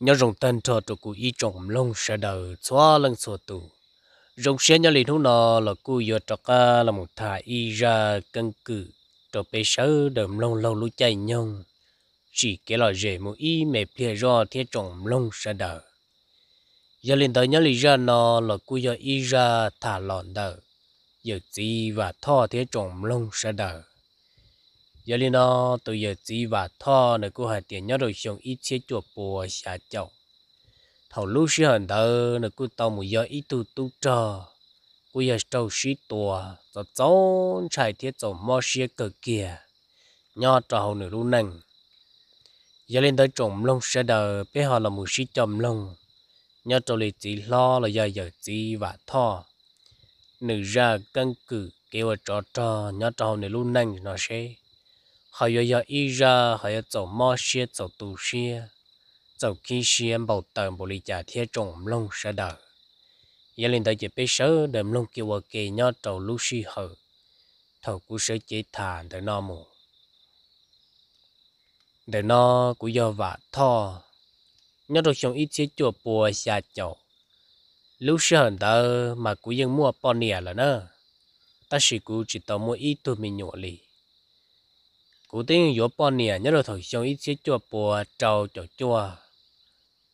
nhớ rồng tên trò tụ cụ y trồng lông sẽ đầu xóa lưng sổ tù rồng xe nhớ lì thúng nọ là cụ yo trọ ca là một thả y ra cân cử trọ bê sớ đầm lông lâu lũ chạy nhông chỉ cái lò rể một y mẹ plia do thế trồng lông sẽ đầu giờ lên tới nhớ lì ra nọ là cụ yo y ra thả lọn đầu giờ chi và thọ thế trồng lông sẽ đầu giờ lên nó từ giờ chỉ và thọ này cô hạt tiền nhớ rồi xong ít chế chuột bùa xả chậu thầu lúc xí hận thơ này cô tao một giờ ít tu tu trò cô giờ trâu xí tua cho cháu chạy thiết cho mò xí cờ kìa nhớ trò hậu nửa lúc nành giờ lên tới trộm lông sẽ đờ bé họ là một xí trộm lông nhớ trò lì chỉ lo là giờ giờ chỉ và thọ nữ ra căn cử kêu trò trò nhớ trò hậu nửa lúc nành nó sẽ họ yêu yêu ý ra họ yêu 走猫些走毒些走ขี้些 bảo tờ bảo lý trả thiết trồng lông sẽ đỡ giờ linh tới chỉ biết sớ đầm lông kêu vợ kề nhó cháu lú si hở thầu cú sớ chỉ thà để no mù để no cú do vả thò nhó đồ xong ít chế chùa bùa xa cháu lú si hở tờ mà cú dân mua bò nè là nơ ta chỉ cú chỉ tao mua ít tụi mình nhổ lì cố tình yếu bỏ nè nhớ là thổi xong ít xíu chùa bùa trâu chùa chùa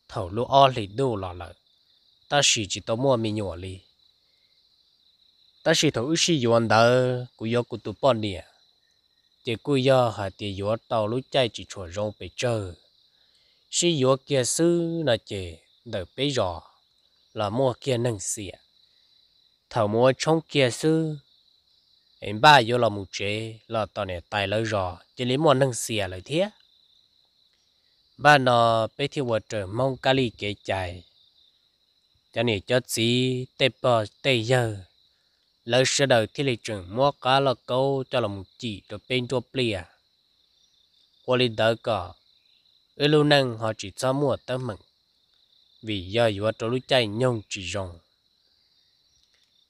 thầu lúa o thì đủ lọ lợ ta chỉ chỉ tao mua mình nhỏ li ta chỉ thầu ít xíu ăn đỡ cú yếu cú tụ bỏ nè chỉ cú yếu hà thì yếu tàu lúa chạy chỉ chùa rong bị chờ xí yếu kia sư là chỉ đỡ bế rõ là mua kia nâng xỉa à. thầu mua trong kia sư em ba vô là một chế là tao này tài lỡ rõ chỉ lấy món năng xìa lại thế ba nó bé thiếu vợ trời mong kali kế chạy cho nên cho xí tê bò tê giờ lỡ sơ đầu thì lấy trường mua cá là câu cho là một chỉ cho bên cho plea à. qua lên đỡ cả ở lâu năng họ chỉ cho mua tấm mừng vì giờ vừa cho lúc chạy nhông chỉ rồng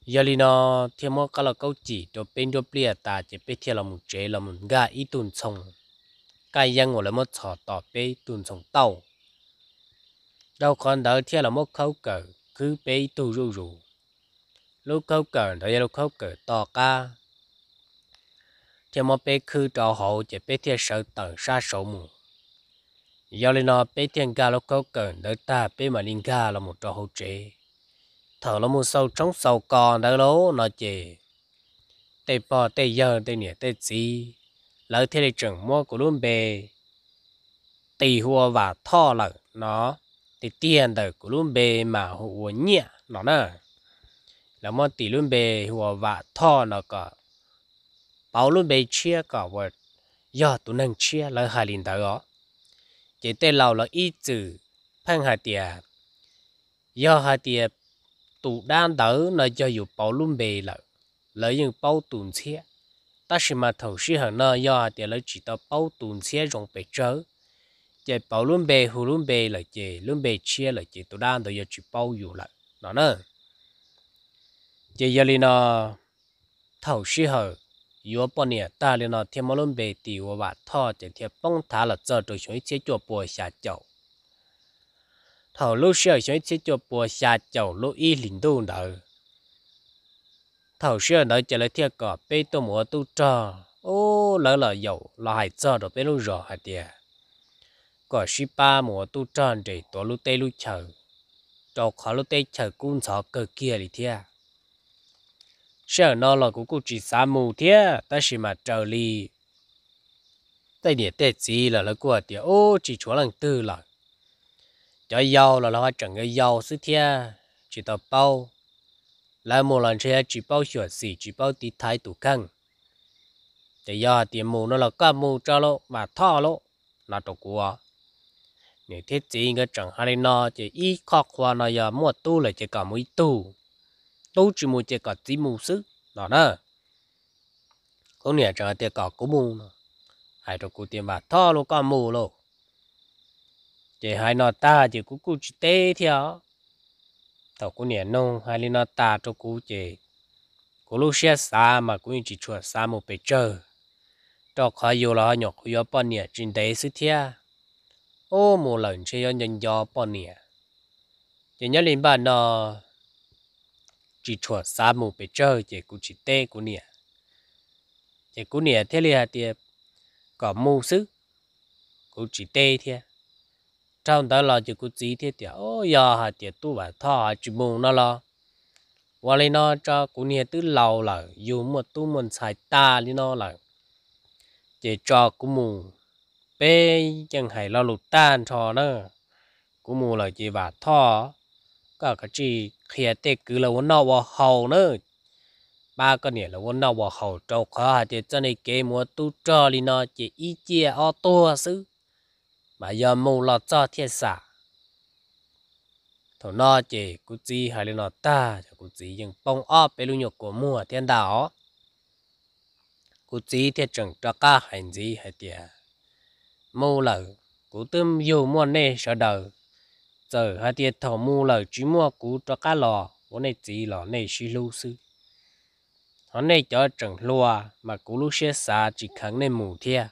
giờ li nó thêm một cái là câu chỉ cho bên cho bia ta chỉ biết theo là một chế là một gà ít tuần sông cái dân ngồi là một sọ tỏ bên tuần sông tàu đâu còn đỡ theo là một khâu cờ cứ bên tu rù rù lúc khâu cờ đó là lúc khâu cờ to ca theo một bên cứ cho hậu chỉ biết theo sợ tờ xa số mù giờ li nó bên thiên gà lúc khâu cờ đỡ ta bên mà linh gà là một trò hậu chế thở nó mua sâu trong sâu cò đó lố nó chỉ tê bò tê giờ tê nhỉ tê gì lỡ thế này trưởng mua của luôn bề tì hùa và tho lợ nó thì tiền đời của luôn bề mà hùa nhẹ nó nè là mua tì luôn bề hùa và tho nó cả bảo luôn bề chia cả vợ giờ tụi năng chia lỡ hai linh đó chỉ tê lầu là ít chữ phang hai tiền giờ hai tiền tụ đan tử nó cho dù bảo luôn bề lợ lợi dụng bảo tuần xe ta chỉ mà thầu sĩ hở nơ do thì lỡ chỉ tao bảo tuần xe trong bề trớ chỉ bảo luôn bề hù luôn bề là chỉ luôn bề chia là chỉ tụ đan tử giờ chỉ bảo dù lợ nó nè chỉ giờ liền nó thầu sĩ hở yếu bao nhiêu ta liền nó thêm một luôn bề tiêu và thọ chỉ thêm bông thả là giờ tôi xuống chế chùa bùa xả chậu thầu lô sơ sẽ sẽ cho bùa xa chậu lô y lĩnh đô nợ thảo sơ nợ trở lại thiệt cỏ bê tô mùa tu trò ô lỡ lỡ dầu là hải cho rồi bê lô rò hạt tìa cỏ sĩ ba mùa tu tròn để tổ lô tê lô chờ trò khó lô tê chờ cung sọ cờ kia lì thiệt sơ nó là của cô chỉ xa mù thiệt ta chỉ mà trời lì tay địa tê gì là lỡ của tìa ô chỉ chúa lần tư là cho dâu là nó chẳng cái dâu sức thia chỉ tập bao lại một lần chơi chỉ bao sửa xỉ chỉ bao tí thái tủ căng để do tiền mù nó là cả mù cho lỗ mà thọ lỗ là tổ của nếu thiết gì cái chẳng hay nó chỉ ít khó khoa nó giờ mua tu là chỉ cả mũi tu tu chỉ mua chỉ cả tí mù sức đó nè, cũng nè chẳng tiền cả cũng mù hay tổ của tiền mà thọ lỗ cả mù lỗ chị hai nó ta chị cú cứ chỉ tê theo tàu cú nè nông hai lên nó ta cho cú chị, cô lúc xe xa mà cú chỉ chuột xa một bề chờ cho khó yêu là nhỏ khó yêu bọn nè trên đấy sự thia ô mù lần chơi yêu nhân do bao nè chỉ nhớ lên bàn nó chỉ chuột xa một bề chờ chỉ cú chỉ tê cú nè chỉ cú nè thế là tiệp có mù sức cú chỉ tê thia trong đó là chỉ có chỉ thiết thì ô giờ hà tiệt tu và thọ chỉ mù nó là, và lên nó cho cũng như tứ lâu là dùng một tu mình xài ta đi nó là chỉ cho cũng mù bé chẳng hay lo lụt tan cho nó cũng mù là chỉ và thọ cả cái chỉ khi tê cứ là vốn nó vào hầu nữa ba cái này là vốn nó vào hầu trâu khó hà tiệt cho này cái mua tu cho đi nó chỉ ý chia ô tô xứ mà giờ mù lọ cho thiên xả thổ nó chỉ cú chi hay là nó ta cho cú chi dừng bông ó bê lu nhục của mùa thiên đảo cú chi thiên trưởng cho ca hành gì hay tiệt mù lợ cú tôm dù mua nè sợ đầu, giờ hai tiệt thổ mù lợ chỉ mua cú cho cá lò bố này chỉ lò này xí lu sư hắn này cho trường lùa mà cú lu xe xa chỉ khẳng nên mù thiệt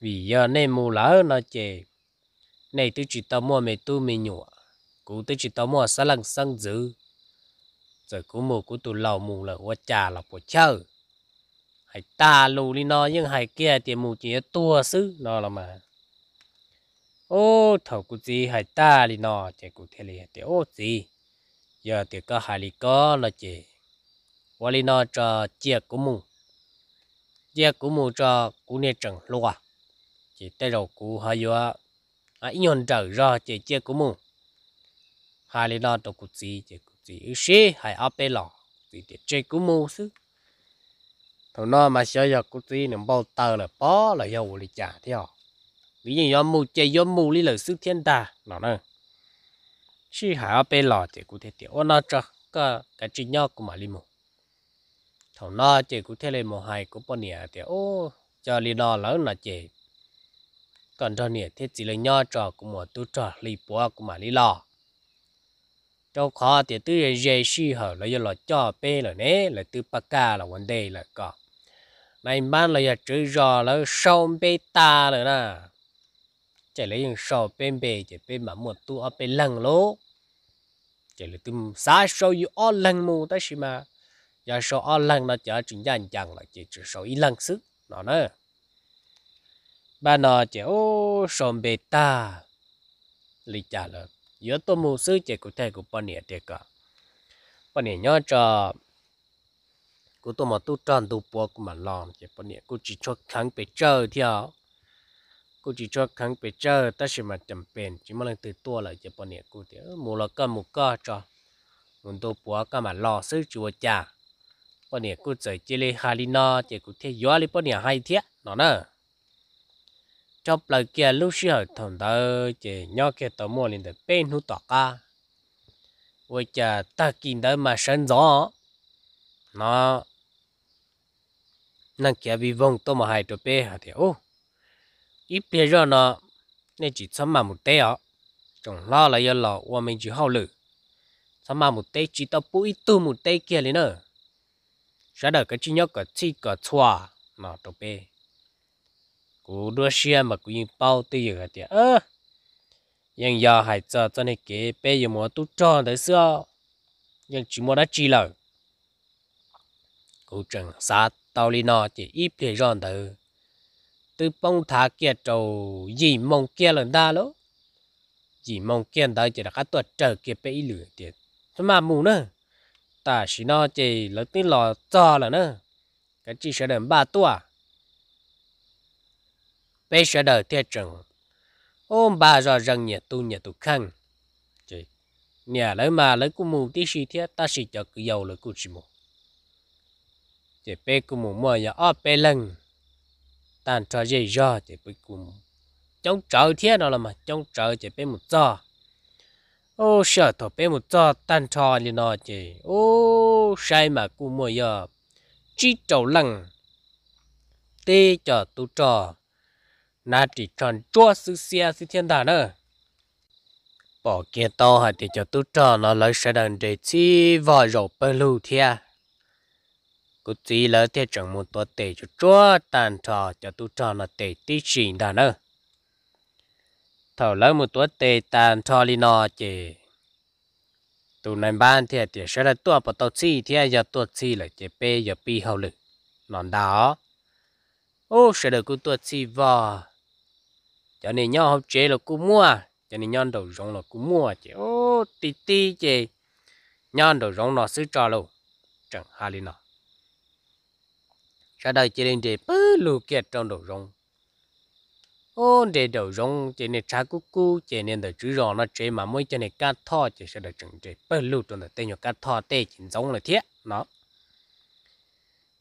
vì giờ nên mù lỡ nó chè này tôi chỉ tao mua mày tu mày nhủ cú tôi chỉ tao mua xá lăng sang dữ rồi cú mù cú tụ lầu mù là hoa trà là của chơi hãy ta lù đi nó nhưng hãy kia thì mù chỉ tua xứ nó là mà ô thầu cú gì hãy ta đi nó chạy cú thế liền thì ô gì giờ thì có hãy đi có là chị qua đi nó cho chia cú mù chia cú mù cho cú nè chẳng loa chỉ tay đầu cú hai yo à ít nhon trở ra chỉ chơi của mù hai lên đó đầu cú gì chỉ cú gì ít xí hay áp bê lò thì để chơi của mù xứ thằng nó mà sợ giờ cú gì nó bao tờ là bó là dầu lì trả theo ví dụ yo mù chơi yo mù lý là sức thiên ta nó nè xí hai áp bê lọ chỉ cú thế tiểu nó cho cái cái chuyện nhau của mà li mù thằng nó chỉ cú thế lên một hai cú bao nè thì ô cho li đó lớn là chỉ còn cho nè thế chỉ là nho trò của một tu trò lì bùa của mà lì lò trong khó thì tư là dễ si hở là do là cho bê là nè là tư pa ca là vấn đề là có này ban là giờ chữ rò là sâu bê ta rồi nè chỉ lấy những sâu bê bê chỉ bê mà một tu ở bê lăng lố chỉ là tư xá sâu như ở lăng mù ta xí mà giờ sâu ở lăng nó chả chính chẳng chẳng là chỉ sâu ít lăng sức nó nữa bà nó chéo sòm bê ta lý trả lời giữa tôi mù sư chế cụ thể của bọn nhẹ thế cả bọn nhẹ nhớ cho cụ tôi mà tu tròn tu bùa cụ mà lòng chế bọn nhẹ cụ chỉ cho kháng bê chờ theo cụ chỉ cho kháng bê chờ ta sẽ mà chậm bền chỉ mà lần từ tua lại chế bọn nhẹ cụ thì mù là cơ mù cơ cho muốn tu bùa cả mà lo sư chùa cha bọn nhẹ cụ chơi chơi lê hà lina chế cụ thể gió lê bọn nhẹ hay thế nó nè cho lời kia lúc xưa ở thằng đó chỉ nhớ kia tàu mua lên để bên hút tọt cả với cha ta kinh đó mà sân gió nó năng kia bị vong tôi mà hai trụ bê hả thì ô ít bê rồi nó nên chỉ sắm mà một té ở trong lo là do lọ qua mình chỉ hậu lử sắm mà một té chỉ tao bù ít tu một té kia lên nữa ra đời cái chi nhớ cái chi cái chua mà trụ bê cú đua xe mà cú yên bao tiêu giờ thì ơ nhưng giờ hãy cho cho nên kế bây giờ mua tu cho tới xưa nhưng chỉ mua đã chi lời cú trần xa tàu đi nọ chỉ ít để ròn từ từ bông thả kia trầu gì mong kia lần ta lỗ gì mong kia đó chỉ là các tuột trở kia bây lửa tiền thế mà mù nữa ta chỉ nọ chỉ lấy tiếng lò cho là nữa cái chỉ sẽ đến ba tuổi bây giờ đời tiết trường ôm ba giờ rằng nhà tu nhà tu khăn chị nhà lấy mà lấy cũng mù tí xì thế ta xì cho cứ giàu lấy cũng chỉ mù chị bé cũng mù mua nhà ở bé lần tàn cho dây do chị bé cũng chống chợ thế đó là mà chống chợ chị bé một giờ ô sợ thọ bé một giờ tàn cho thì nó chị ô sai mà cũng mua nhà chỉ trầu lằng tê cho tu trò na chỉ chọn chúa sư xia sư thiên đà nữa bỏ kia to hả thì cho tôi cho nó lấy sẽ đằng để chi vào rổ bơ lưu thia cứ chỉ lỡ thế chẳng muốn tôi tệ cho chúa tàn trò cho tôi cho nó tệ tí trình đà nữa thầu lỡ một tuốt tệ tàn trò li nọ chỉ tụ này ban thì thì sẽ là tua bỏ tàu chi thì giờ tua chi là chỉ p giờ pi hậu lực nón đó ô sẽ được cứ tua chi vào cho nên nhau học chế là cũng mua cho nên nhau đầu rong là cũng mua à chị ô tí tí chị nhau đầu rong nó xứ trò lâu chẳng hà lý nó sau đây chị đến để bứ lù kẹt trong đầu rong ô để đầu rong chị nên trá cú cú chị nên đầu chữ rong nó chế mà mới cho nên cá thọ chị sẽ đây chẳng chế bứ lù trong đầu tên nhau cá thọ tê chính giống là thiết nó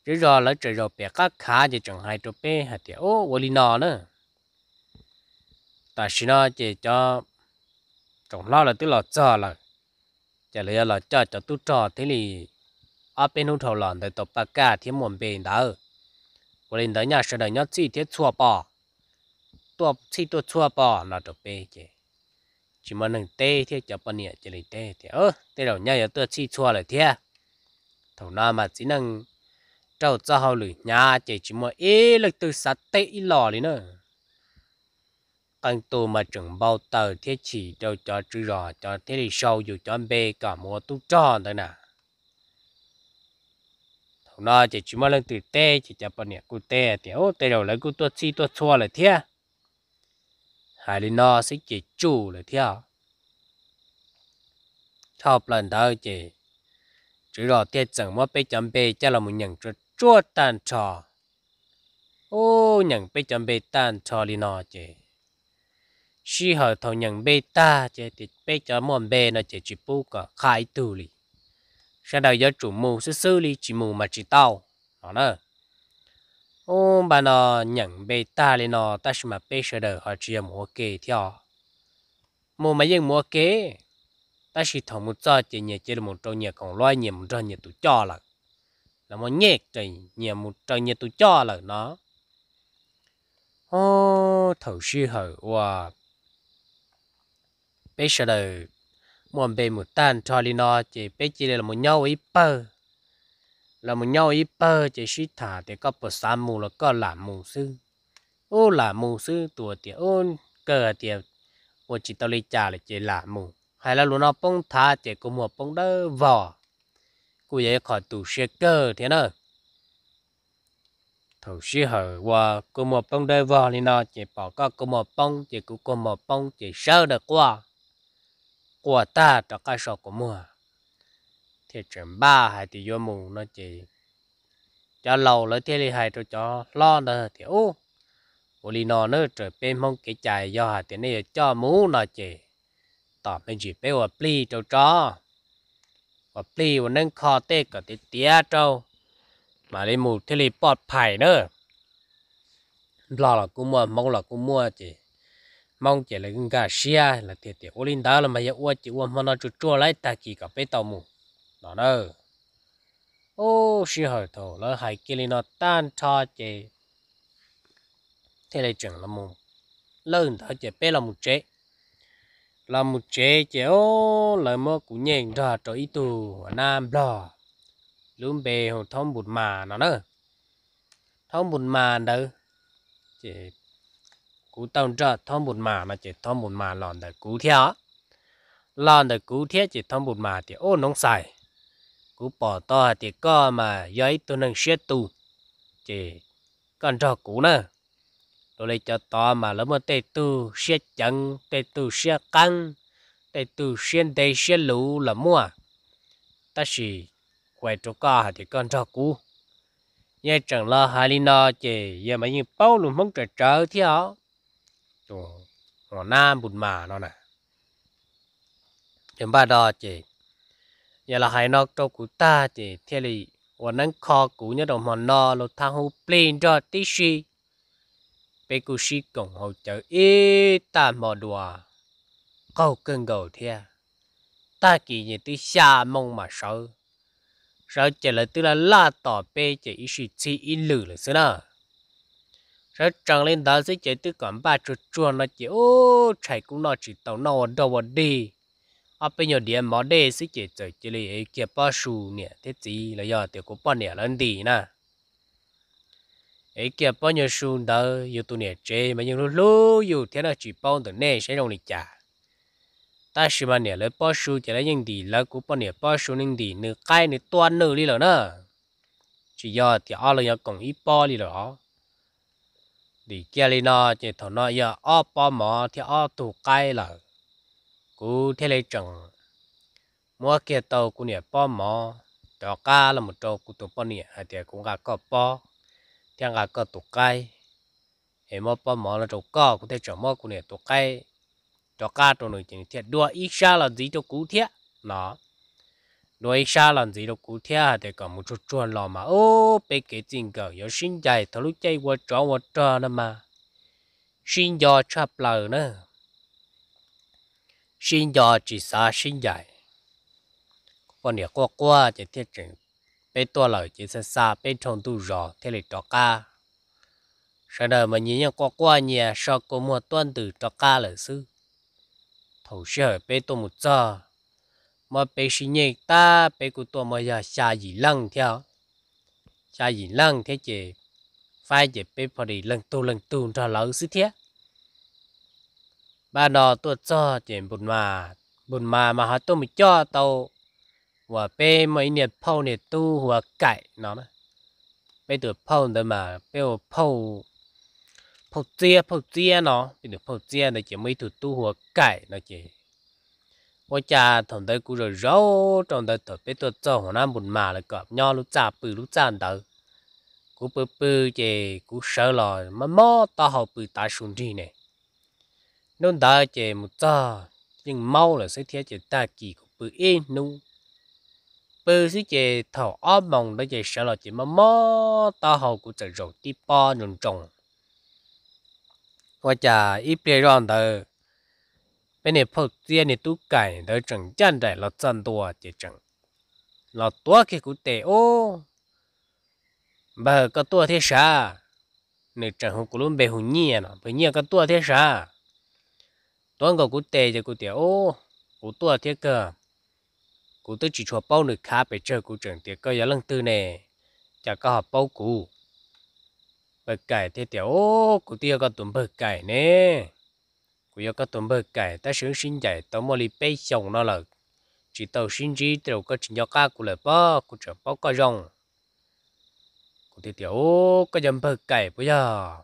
chữ rong là chữ rong bẹ cá khá chị chẳng hai chỗ bê hạt chị ô vô lý nó nữa ta xin nó chỉ cho trồng lao là tức là cho là chỉ là là cho cho tu cho thế thì ở bên hông thầu lòn để tập ba cả thì muốn bên đó của lên đó nhà sẽ đợi nhớ chi tiết chua bò tua chi tua chua bò là tập bê chứ chỉ mà nâng tê thì cho bao nhiêu chỉ lấy tê thì ơ tê đầu nhà giờ tua chi chua là thế thầu nào mà chỉ nâng trâu cho hậu lử nhà chỉ chỉ mà ít lực từ sát tê ít lò đi nữa anh tu mà chuẩn bao tờ thiết chỉ cho cho chữ rõ cho thiết thì sâu dù cho bê cả mùa tu cho thôi nè thằng nó chỉ chỉ mà lên từ tê chỉ cho bọn nhẹ cú tê thì ô tê đầu lấy cú tuột chi tuột chua là thế hai đi nó sẽ chỉ chủ là thế sau lần đó chỉ chữ rõ thiết chẳng mà bê chấm bê cho là một nhận cho chua tàn trò ô nhận bê chấm bê tàn trò đi nó chỉ sĩ họ thầu nhận bê ta chế thì bê cho món bê nó chế chỉ bu cả khai tu li sau đó giờ chủ mù sư sư li chỉ mù mà chỉ tao nó nè ô bà nó nhận bê ta lên nó ta sẽ mà bê sơ đời họ chỉ mua kế theo mua mà dân mua kế ta chỉ thầu một cho chế nhẹ chế một trâu nhận còn loay nhận một trâu nhận tụ cho là là một nhẹ chế nhận một trâu nhận tụ cho là nó ô thầu sư hở và bây giờ là muốn bê một tan cho đi nó chỉ bây chỉ là một nhau ít bơ là một nhau ít bơ chỉ suy thả thì có bớt sáu mù là có làm mù sư ô làm mù sư tuổi thì ôn cờ thì một chỉ tao lấy trả là chỉ làm mù hay là luôn nó bông thả chỉ có một bông đỡ vỏ cô ấy khỏi tủ xe cơ thế nào thầu sĩ hở qua cô một bông đôi vò thì nó chỉ bỏ có cô một bông chỉ cũng cô một bông chỉ sơ được qua của ta cho cái sọ của mùa thì chuẩn ba hai thì vô mù nó chỉ cho lâu lấy thế li hai cho cho lo nữa thì ô ô li nó nữa trời bên mong cái chạy do hai thì này cho mú nó chỉ tỏ bên chỉ bé và pli cho cho và pli và nâng kho tê cả tê tia trâu mà đi mù thế li bọt phải nữa lo là cũng mua mong là cũng mua chỉ mong chỉ là gà xia là thiệt thiệt, ô linh đó là mấy giờ ô chỉ ô mà nó chua chua lại ta chỉ có bé tàu mù nó nơ ô xí hồi thổ là hai cái linh nó tan cho chị thế là chuyện là mù lớn thở chị bé là mù chế là mù chế chị ô là mơ cũng nhện ra cho ít tù ở nam bò luôn bề hồ thông bụt mà nó nơ thông bụt mà đâu chị cú tông trợ thông bột mà mà chỉ thông bột mà lòn đời cú theo lòn đời cú theo chỉ thông bột mà thì ô nóng xài cú bỏ to thì co mà giấy tôi nâng xét tu chỉ con cho cú nữa tôi lấy cho to mà lớn mà tê tu xét chân tê tu xét căng tê tu xét tê xét lũ là mua ta chỉ quay chỗ co thì con cho cú nhé chẳng lo hai linh nó chỉ giờ mà như bao luôn mong trời trời thì họ chỗ nó nam bụt mà nó nè chúng ba đó chị giờ là hai nó cho cụ ta chị thế thì วันนั้นคอกูเนี่ยดอกมันนอรถทางหูเปลี่ยนจอติชีไปกูชีกงเขาเจออีตามอดัวเขาเกินเกาเทียตากี่เนี่ยติชามงมาเสาเสาเจอเลยตัวละลาต่อไปเจออีชีชีอีหลือเลยสินะ rồi trăng lên đó sẽ chạy từ còn ba chuột chuột nó chỉ ô chạy cũng nó chỉ tàu nó đâu đi ở bên giờ điện mà đây sẽ chạy chạy chỉ lấy kia bao su nè thế gì là giờ tiểu của bao nè lên đi nè ấy kia bao nhiêu su đó yêu tụi nè chơi mà những lúc lúc yêu thế là chỉ bao được nè sẽ đồng lịch trả ta chỉ mà nè lấy bao su chỉ lấy những gì là của bao nè bao su những gì nửa cái nửa toan nửa đi rồi nè chỉ giờ thì ở là nhà còn ít bao đi rồi đi kia lên nó chỉ thọ nó giờ ấp bò mỏ thì ấp tủ cay là cú thế lấy chồng mua kia tàu cú nè bò mỏ cho cá là một trâu cú tụ bò nè hay thì cũng gà có bò thì gà có tủ cay hay mua bò mỏ là trâu cò cú thế chồng mua cú nè tủ cay cho cá trâu nổi chỉ thiệt đua ít xa là gì cho cú thiệt nó nói xa làm gì đâu cụ thea để còn một chút chuồn lò mà ô bé cái tiền cờ có xin dài thằng lúc chơi qua trò qua trò nữa mà xin giò chắp lờ nữa xin giò chỉ xa xin dài còn nếu qua qua chỉ thiết chừng bé tua lờ chỉ xa xa bé trong tu rò thế là trò ca sau đó mà nhìn nhau qua qua nhà sau có mua tuân từ trò ca là sư thầu sơ bé tua một giờ mà bé sinh nhẹ ta bé cụ tổ mà giờ xa gì lăng theo xa gì lăng thế chứ phải chị bé phải đi lăng tu lăng tu cho lâu xí thế ba đó tôi cho chị bùn mà bùn mà mà họ tôi mới cho tàu và bé mấy nhiệt phâu nhiệt tu hoặc cải nó mà bé được phâu rồi mà bé phâu phâu chia phâu chia nó bé được phâu chia là chỉ mới thủ tu hoặc cải nó chỉ thằng đấy rồi rau trong đó thổi biết tôi cho hồ nam bùn mà là cọp nho lúc cha bự lúc cha đỡ cú bự bự chè cú sợ lò mà mò tao học bự ta xuống đi nè nôn đỡ chè một cho nhưng mau là sẽ thấy chè ta kỳ của bự yên nu bự sẽ chè thầu ó mong đấy chè sợ lò chè mà mò tao học của chè rồi ti po nôn trồng qua chà ít bề rồi anh đỡ bên này phật tia này tú cải đỡ chẳng chân đại là chân tua chỉ chẳng là tua cái cụ tệ ô bà có tua thế sa nè chẳng hùng cụ luôn bề hùng nhẹ nè bề nhẹ có tua thế sa tua cái cụ tệ thì cụ tệ ô cụ tua thế cơ cụ tôi chỉ cho bao nửa khá bề chơi cụ chẳng tiệt cơ giá lăng tư nè chả có họp bao cụ bờ cải thế tiểu ô cụ tia có tụm bờ cải nè của yêu có tổn bơ kể ta sướng sinh dạy tao mua lì bê chồng nó là chỉ tàu sinh trí đều có chỉ nhau ca của lời bó của trở bó có rong của thì tiểu có dầm bơ kể bây giờ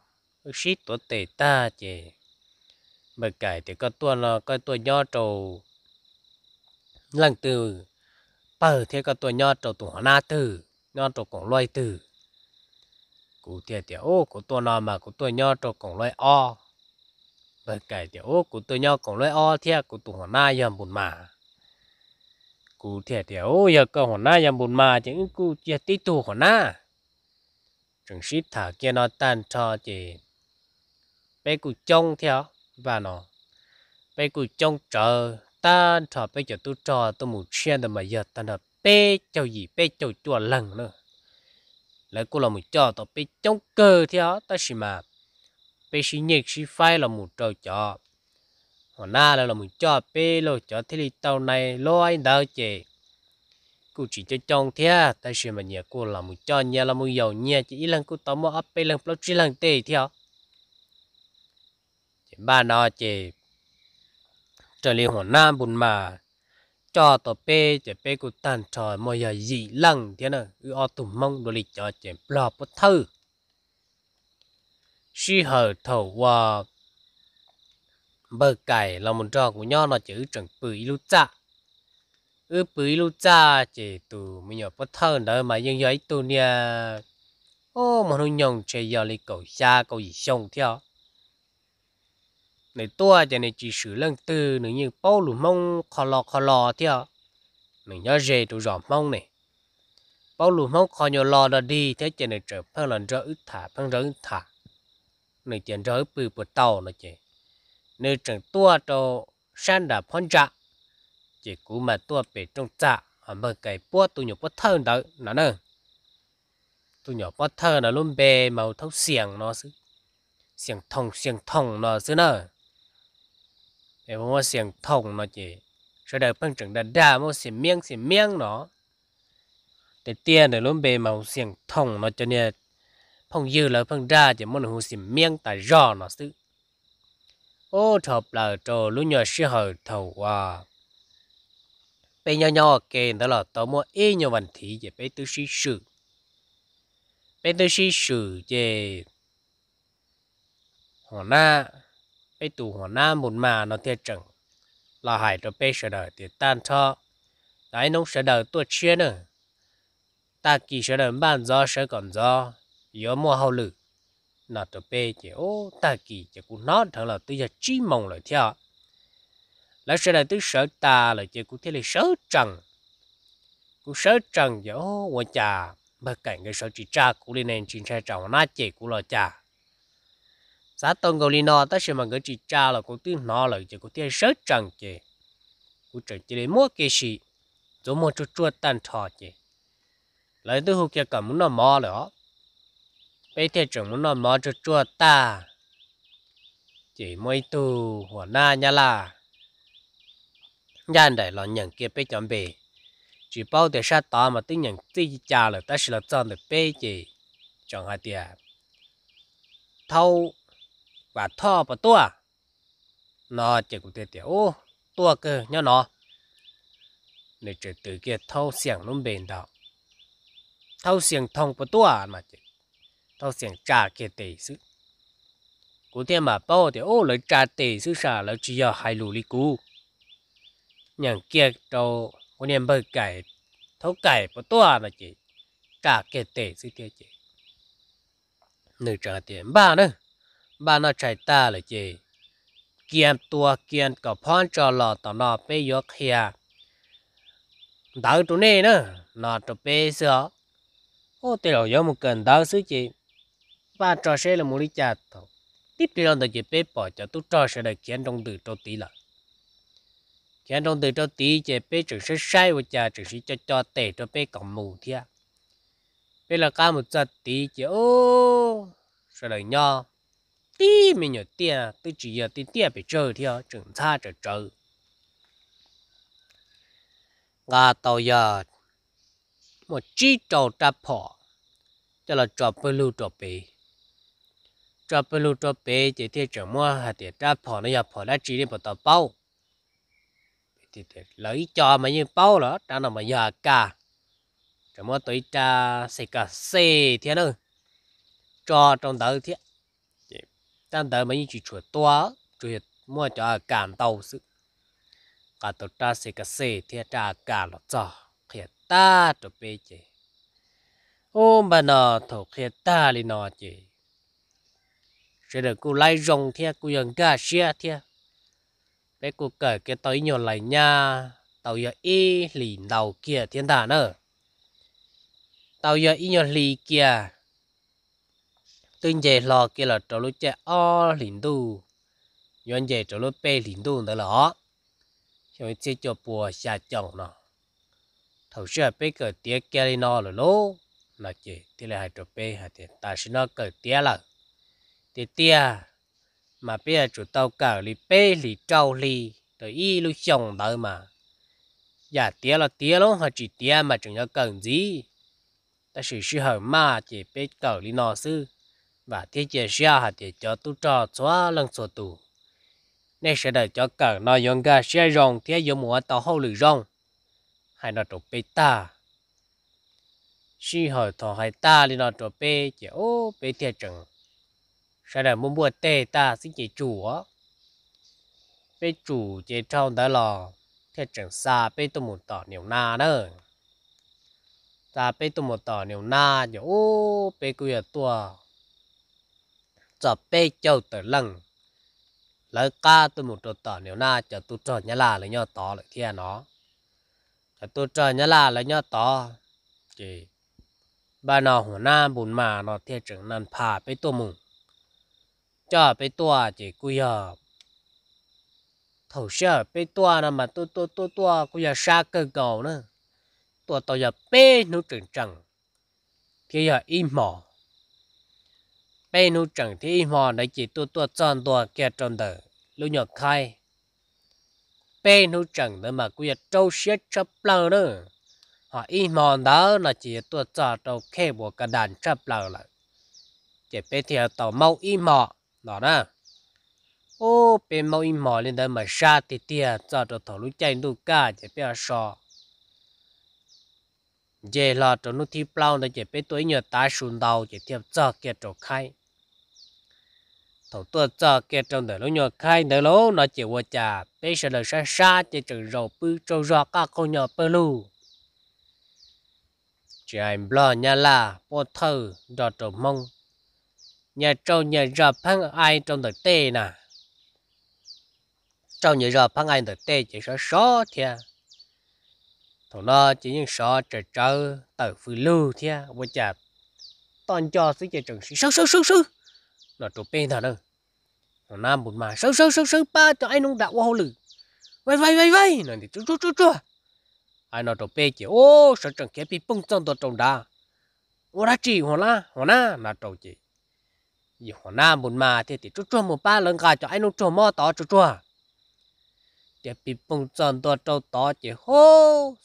xí tổ tệ ta chị bơ kể thì có tua là có tua nho trầu lần từ bờ thì có tua nho trầu tụ hoa na từ nho trầu cũng loay từ cụ thể thì ô của tua nào mà của tua nho trầu cũng loài o bởi kể tiểu cụ tôi nhau còn lấy o thia à, cụ tụ hòn na yam bùn mà cụ thia tiểu giờ cơ hòn na yam bùn mà chứ cụ chia tí tụ hòn na chẳng xít thả kia nó tan cho chị bây cụ trông theo à, và nó bây cụ trông chờ tan cho bây giờ tôi cho tôi muốn xem được mà giờ tan hợp bé cho gì bé cho chùa lần nữa lại cô là một cho tôi bé trông cơ theo à, ta xí mà bé xí nhẹ xí phái là một trò chó họ na là là một trò bé lo chó thế thì tàu này lo ai đau chè cô chỉ cho chồng thế à? ta xem mà nhà cô là một trò nhà là một giàu nhà chỉ lần cô tao mua áp bé lần bao chi lần tê theo chỉ ba nó chè trở lại họ na buồn mà cho tao bé chỉ bé cô tan trò mọi giờ gì lần thế nào ư o tụm mong đồ lịch cho chè blo bất thơ sĩ hờ thầu và bờ cải là một trò của nhau là chữ chẳng bự lu cha ư bự lu cha chỉ tù mình nhỏ bất thơ nữa mà nhưng giấy tù nha ô mà nó nhồng chơi giờ lấy cầu xa cầu gì xong theo này tua cho nên chỉ sử lần tư nữa như bao lù mông khó lò khó lò theo mình nhớ rề tụ rõ mông này bao lù mông khó nhỏ lò là đi thế cho nên trở phân lần rỡ thả phân rỡ thả nơi chuyện rối bự bự tàu nó chị nơi chẳng tua cho san đã phong trạ chỉ cú mà tua bê trong trạ họ à, mở cái búa tụi nhỏ bớt thơ đó nó nè tụi nhỏ bớt thơ nó luôn bề màu thấu xiềng nó xứ xiềng thòng xiềng thòng nó xứ nè để mua xiềng thòng nó chị sau đời phân trưởng đã đà mua xiềng miếng xiềng miếng nó để tiền để luôn bề màu xiềng thông nó cho nên phong dư là phong ra chỉ muốn hồ xin miếng tại rõ nó xứ ô thập là trò lũ nhỏ sư hờ thầu à bây nhỏ nhỏ kề đó là tao mua ít nhiều vấn thí chỉ bây tư sĩ sự bây tư sĩ sự chỉ họ na bây tù họ na một mà nó thiệt chẳng là hải cho bây sợ đời thì tan cho đấy nông sợ đời tôi chia nữa ta kỳ sợ đời ban do sợ còn do giờ mua hậu lử nó trở về chỉ ô ta kỳ chỉ cú nó thằng là tôi giờ chỉ mong lại theo lại sau này tôi sợ ta là chỉ cú thế là sợ trần cú sợ trần giờ ô quan trà mà cảnh cái sợ chỉ cha cú lên nên chính sai trọng nó chỉ cú lo trà. giá tông cầu lên nó ta sẽ mà cái chỉ cha là cũng tiếng nó là chỉ cú thế sợ trần chỉ cú trở chỉ để mua cái gì giống một chút chút tan thọ chỉ lại tôi hụt cái cảm muốn nó mò rồi bây thế chúng muốn nó mò cho chua ta chỉ mới na nhà là nhà này là nhận kia bây chuẩn bị chỉ bao để sát tỏ mà tính nhận tí cha là ta sẽ là chọn được bây chỉ chọn hai tiền thâu và thọ và tua nó chỉ có thế tiền ô tua cơ nhớ nó nên chỉ từ kia thâu xiềng luôn bền đó thâu xiềng thông và tua mà chỉ tao xem trả cái tệ sự cú tiền mà bao thì ô lấy trả tệ sự xả lấy chỉ giờ hai lũ li cú nhận kia tao cú niệm bơi cải thấu cải bao to là chỉ trả cái tệ sự kia chị nữ trả tiền ba nữa ba nó chạy ta là chỉ kiên tua kiên cả phong cho lò tao nó bây giờ khía, đỡ tụi này nữa nó tụi bây giờ ô tiền rồi một cần đỡ sự chỉ và trò xe là muốn đi chặt thôi tiếp theo là chỉ bếp bỏ cho tôi trò xe là khiến trong từ trâu tí là khiến trong từ trâu tí chỉ bếp chỉ sẽ sai và chả chỉ sẽ cho cho tệ cho bếp cầm mù thia bếp là cá một giật tí chỉ ô rồi là nho tí mình nhớ tiền tôi chỉ giờ tí tiền bị chơi theo trưởng xa trở trời ngà tàu giờ một chi trầu trà bỏ cho là trò bê lưu trò bì cho bê lu cho bê chỉ thế chẳng mua hạt tiền ra phò nó nhập phò đã chỉ đi một tờ bao thì lấy cho mà như bao đó ta nó mà giờ cả chẳng mua tới cha xe cả xì thế nữa cho trong đời thế trong đời mà như chỉ chuột to chuột mua cho cảm tàu sự cả tàu ta xì cả xe thế cha cả nó cho khi ta cho bê chỉ ôm bà nó thổ khi ta đi nó chỉ sẽ được cô lấy rồng thia cô dùng gà xe thia bé cô kể cái tối nhỏ lại nha tàu giờ y lì đầu kia thiên thả nữa tàu giờ y nhỏ lì kia tuyên dề lò kia là trò lúc chạy o lì đu nhon dề trò lúc bê lì đu nữa là chúng chỉ cho bùa xa chồng nó thầu sơ bê cởi tía kia đi nó rồi lố là chỉ thì là hai trò bê hai thì ta sẽ nó cởi tía là thì tia mà bây giờ chủ tàu cờ lì bê lì trâu lì tới y lúc chồng đời mà giả dạ tia là tia luôn họ chỉ tia mà chúng nhớ cần gì ta sử sự hở mà chỉ bê cờ lì nọ sư và thiết chế ra họ thì cho tu trò xóa lần số tù nên sẽ đợi cho cờ nó dùng gà xe rong thế dùng mùa tàu hậu lì rong hay nó trục bê ta si hỏi thọ hay ta đi nó trục bê chỉ ô bê thiệt chẳng sau đó mua mua tê ta xin chỉ chủ á bé chủ chế trong đó là thế chẳng xa bé tôi muốn tỏ nhiều na nữa ta bé tôi muốn tỏ nhiều na giờ ô bé cứ giờ tua giờ bé châu tới lần lấy ca tôi muốn tỏ nhiều na giờ tôi cho nhà là lấy nhau tỏ lại thiên nó giờ tôi cho nhà là lấy nhau tỏ chỉ bà nó hồ na bùn mà nó thế chẳng nên phá bé tôi mùng cho bé tua chỉ cú giờ thầu sợ bé tua là mà tôi tôi tôi tôi cú giờ xa cơ cầu nữa tua tàu giờ bé nó trừng trần thì giờ im mỏ bé nó trần thì im mỏ đấy chỉ tôi tôi chọn tua kia trong đờ lúc nhỏ khai bé nó trần nữa mà cú giờ trâu xé chập lâu nữa họ im mỏ đó là chỉ tôi chọn trâu khe bộ cả đàn chấp lâu lại chỉ bé thì tao mau im mỏ lọ đó ô bên mau im mò lên đây mà xa tì tìa cho đồ thổ lúc chạy đủ cả chỉ biết sò giờ là chỗ nút thi plau nó chỉ biết tuổi nhờ ta sùn đầu chỉ tiếp cho kia chỗ khai thổ tua cho kia trong đời lúc nhờ khai đời lố nó chỉ qua trà bây giờ là xa xa chỉ trừ rầu bư trâu rọ các con nhỏ bơ lu chỉ anh lo nhà là bố thơ đọt trộm mông nhà trâu nhà rờ phăng ai trong đời tê nà, trâu nhà rờ phăng ai đời tê chỉ sợ só thia thằng nó chỉ những sợ trời trâu tờ phù lưu thia bây giờ toàn cho xí chơi trần sĩ sớ sớ sớ sớ nó tụt pin thằng đâu thằng nam bùn mà sớ sớ sớ sớ ba cho anh ông đạo hoa lử vây vây vây vây nó thì chú chú chú chú ai nó tụt bên chỉ ô sợ trường kia bị bung trong tổ trong đá ô đã chỉ hoa la hoa na nó tụt chỉ ยี่หัวหน้าบุญมาเทติจุจวมุป้าเลิงกาจะไอ้นุ่จัวม้อต่อจุ๊วเดี๋ยปีป่งจอนตัวเจ้าต่อเจ้าโห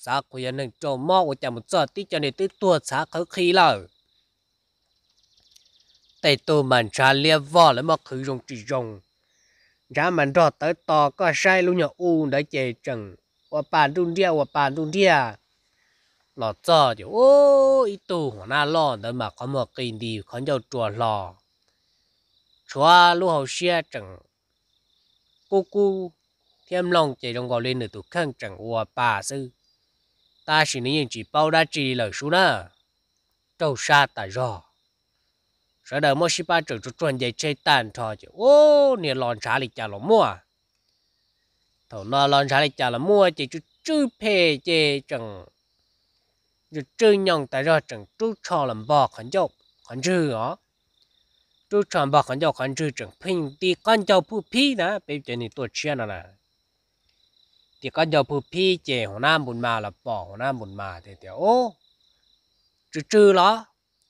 สาคุยหนึ่งจ้ม้อว่าจะมุดจอดที่จะในตี่ตัวสาเขาขี้เล่าแต่ตัวมันชาเลียว่อแล้วมาคือยงจียงจ้ามันรอเตอต่อก็ใช่ลุงอย่าอูได้เจจังว่าป่านดุนเดียวว่าป่านดุนเดียหลอดจอเดี๋ยโอ้ยตัวหัวหน้าล่อเดินมาขามยกินดีันาจ้าจัวหล่อ chua lúc hậu xe chẳng cô cu thêm lòng chạy trong gọi lên được tụ khăn chẳng ua bà sư ta chỉ nên chỉ bao đã chỉ lời số nè trâu xa ta rõ sợ đời mỗi ba trở cho chuẩn dạy chơi tàn thò chứ ô nè lon xá lịch chả lò mua thầu lo lon xá lịch chả lò mua chỉ chú chư phê chê chẳng chú chư nhong ta rõ chẳng chú cho làm bò khẩn chốc khẩn chư ó ตัวฉันบอกขันเจ้าขันจืดจังพิงตีกันเจ้าผู้พี่นะเป็นเจนี่ ตัวเชี่ยนะนะตีกันเจ้าผู้พี่เจหัวหน้าบุญมาละปอหัวหน้าบุญมาเดี๋ยวโอ้จืดจืดเหรอ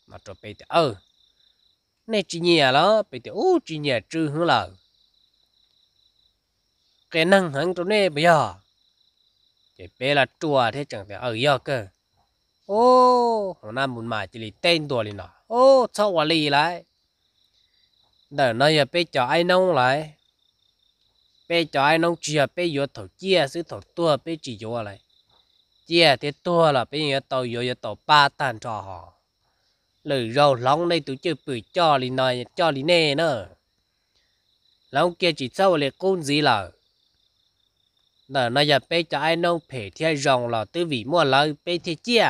มาตัวไปเดี๋ยวเออีนจีเนียเลรอไปเดี๋ยวโอ้จีเนียจืดหัวเรอแกนั่งหังตัวนี้ไปย่อเจเปละตัวเท่จังเดี๋ยวเออย่อเกอโอ้หัวหน้าบุญมาจีรีเต้นตัวเลยเนาะโอ้ชอบวัลีไร đỡ nó giờ bé cho ai nông lại bé cho ai nông chia bé vô thổ chia xứ thổ tua bé chỉ vô lại chia thì tua là bé giờ tàu vô giờ tàu ba tan cho họ lử rau lóng này tụi chưa bự cho lì nói cho lì nè nữa lóng kia chỉ sâu là con gì là đỡ nó giờ bé cho ai nông phải theo rồng là tư vị mua lời bé theo chia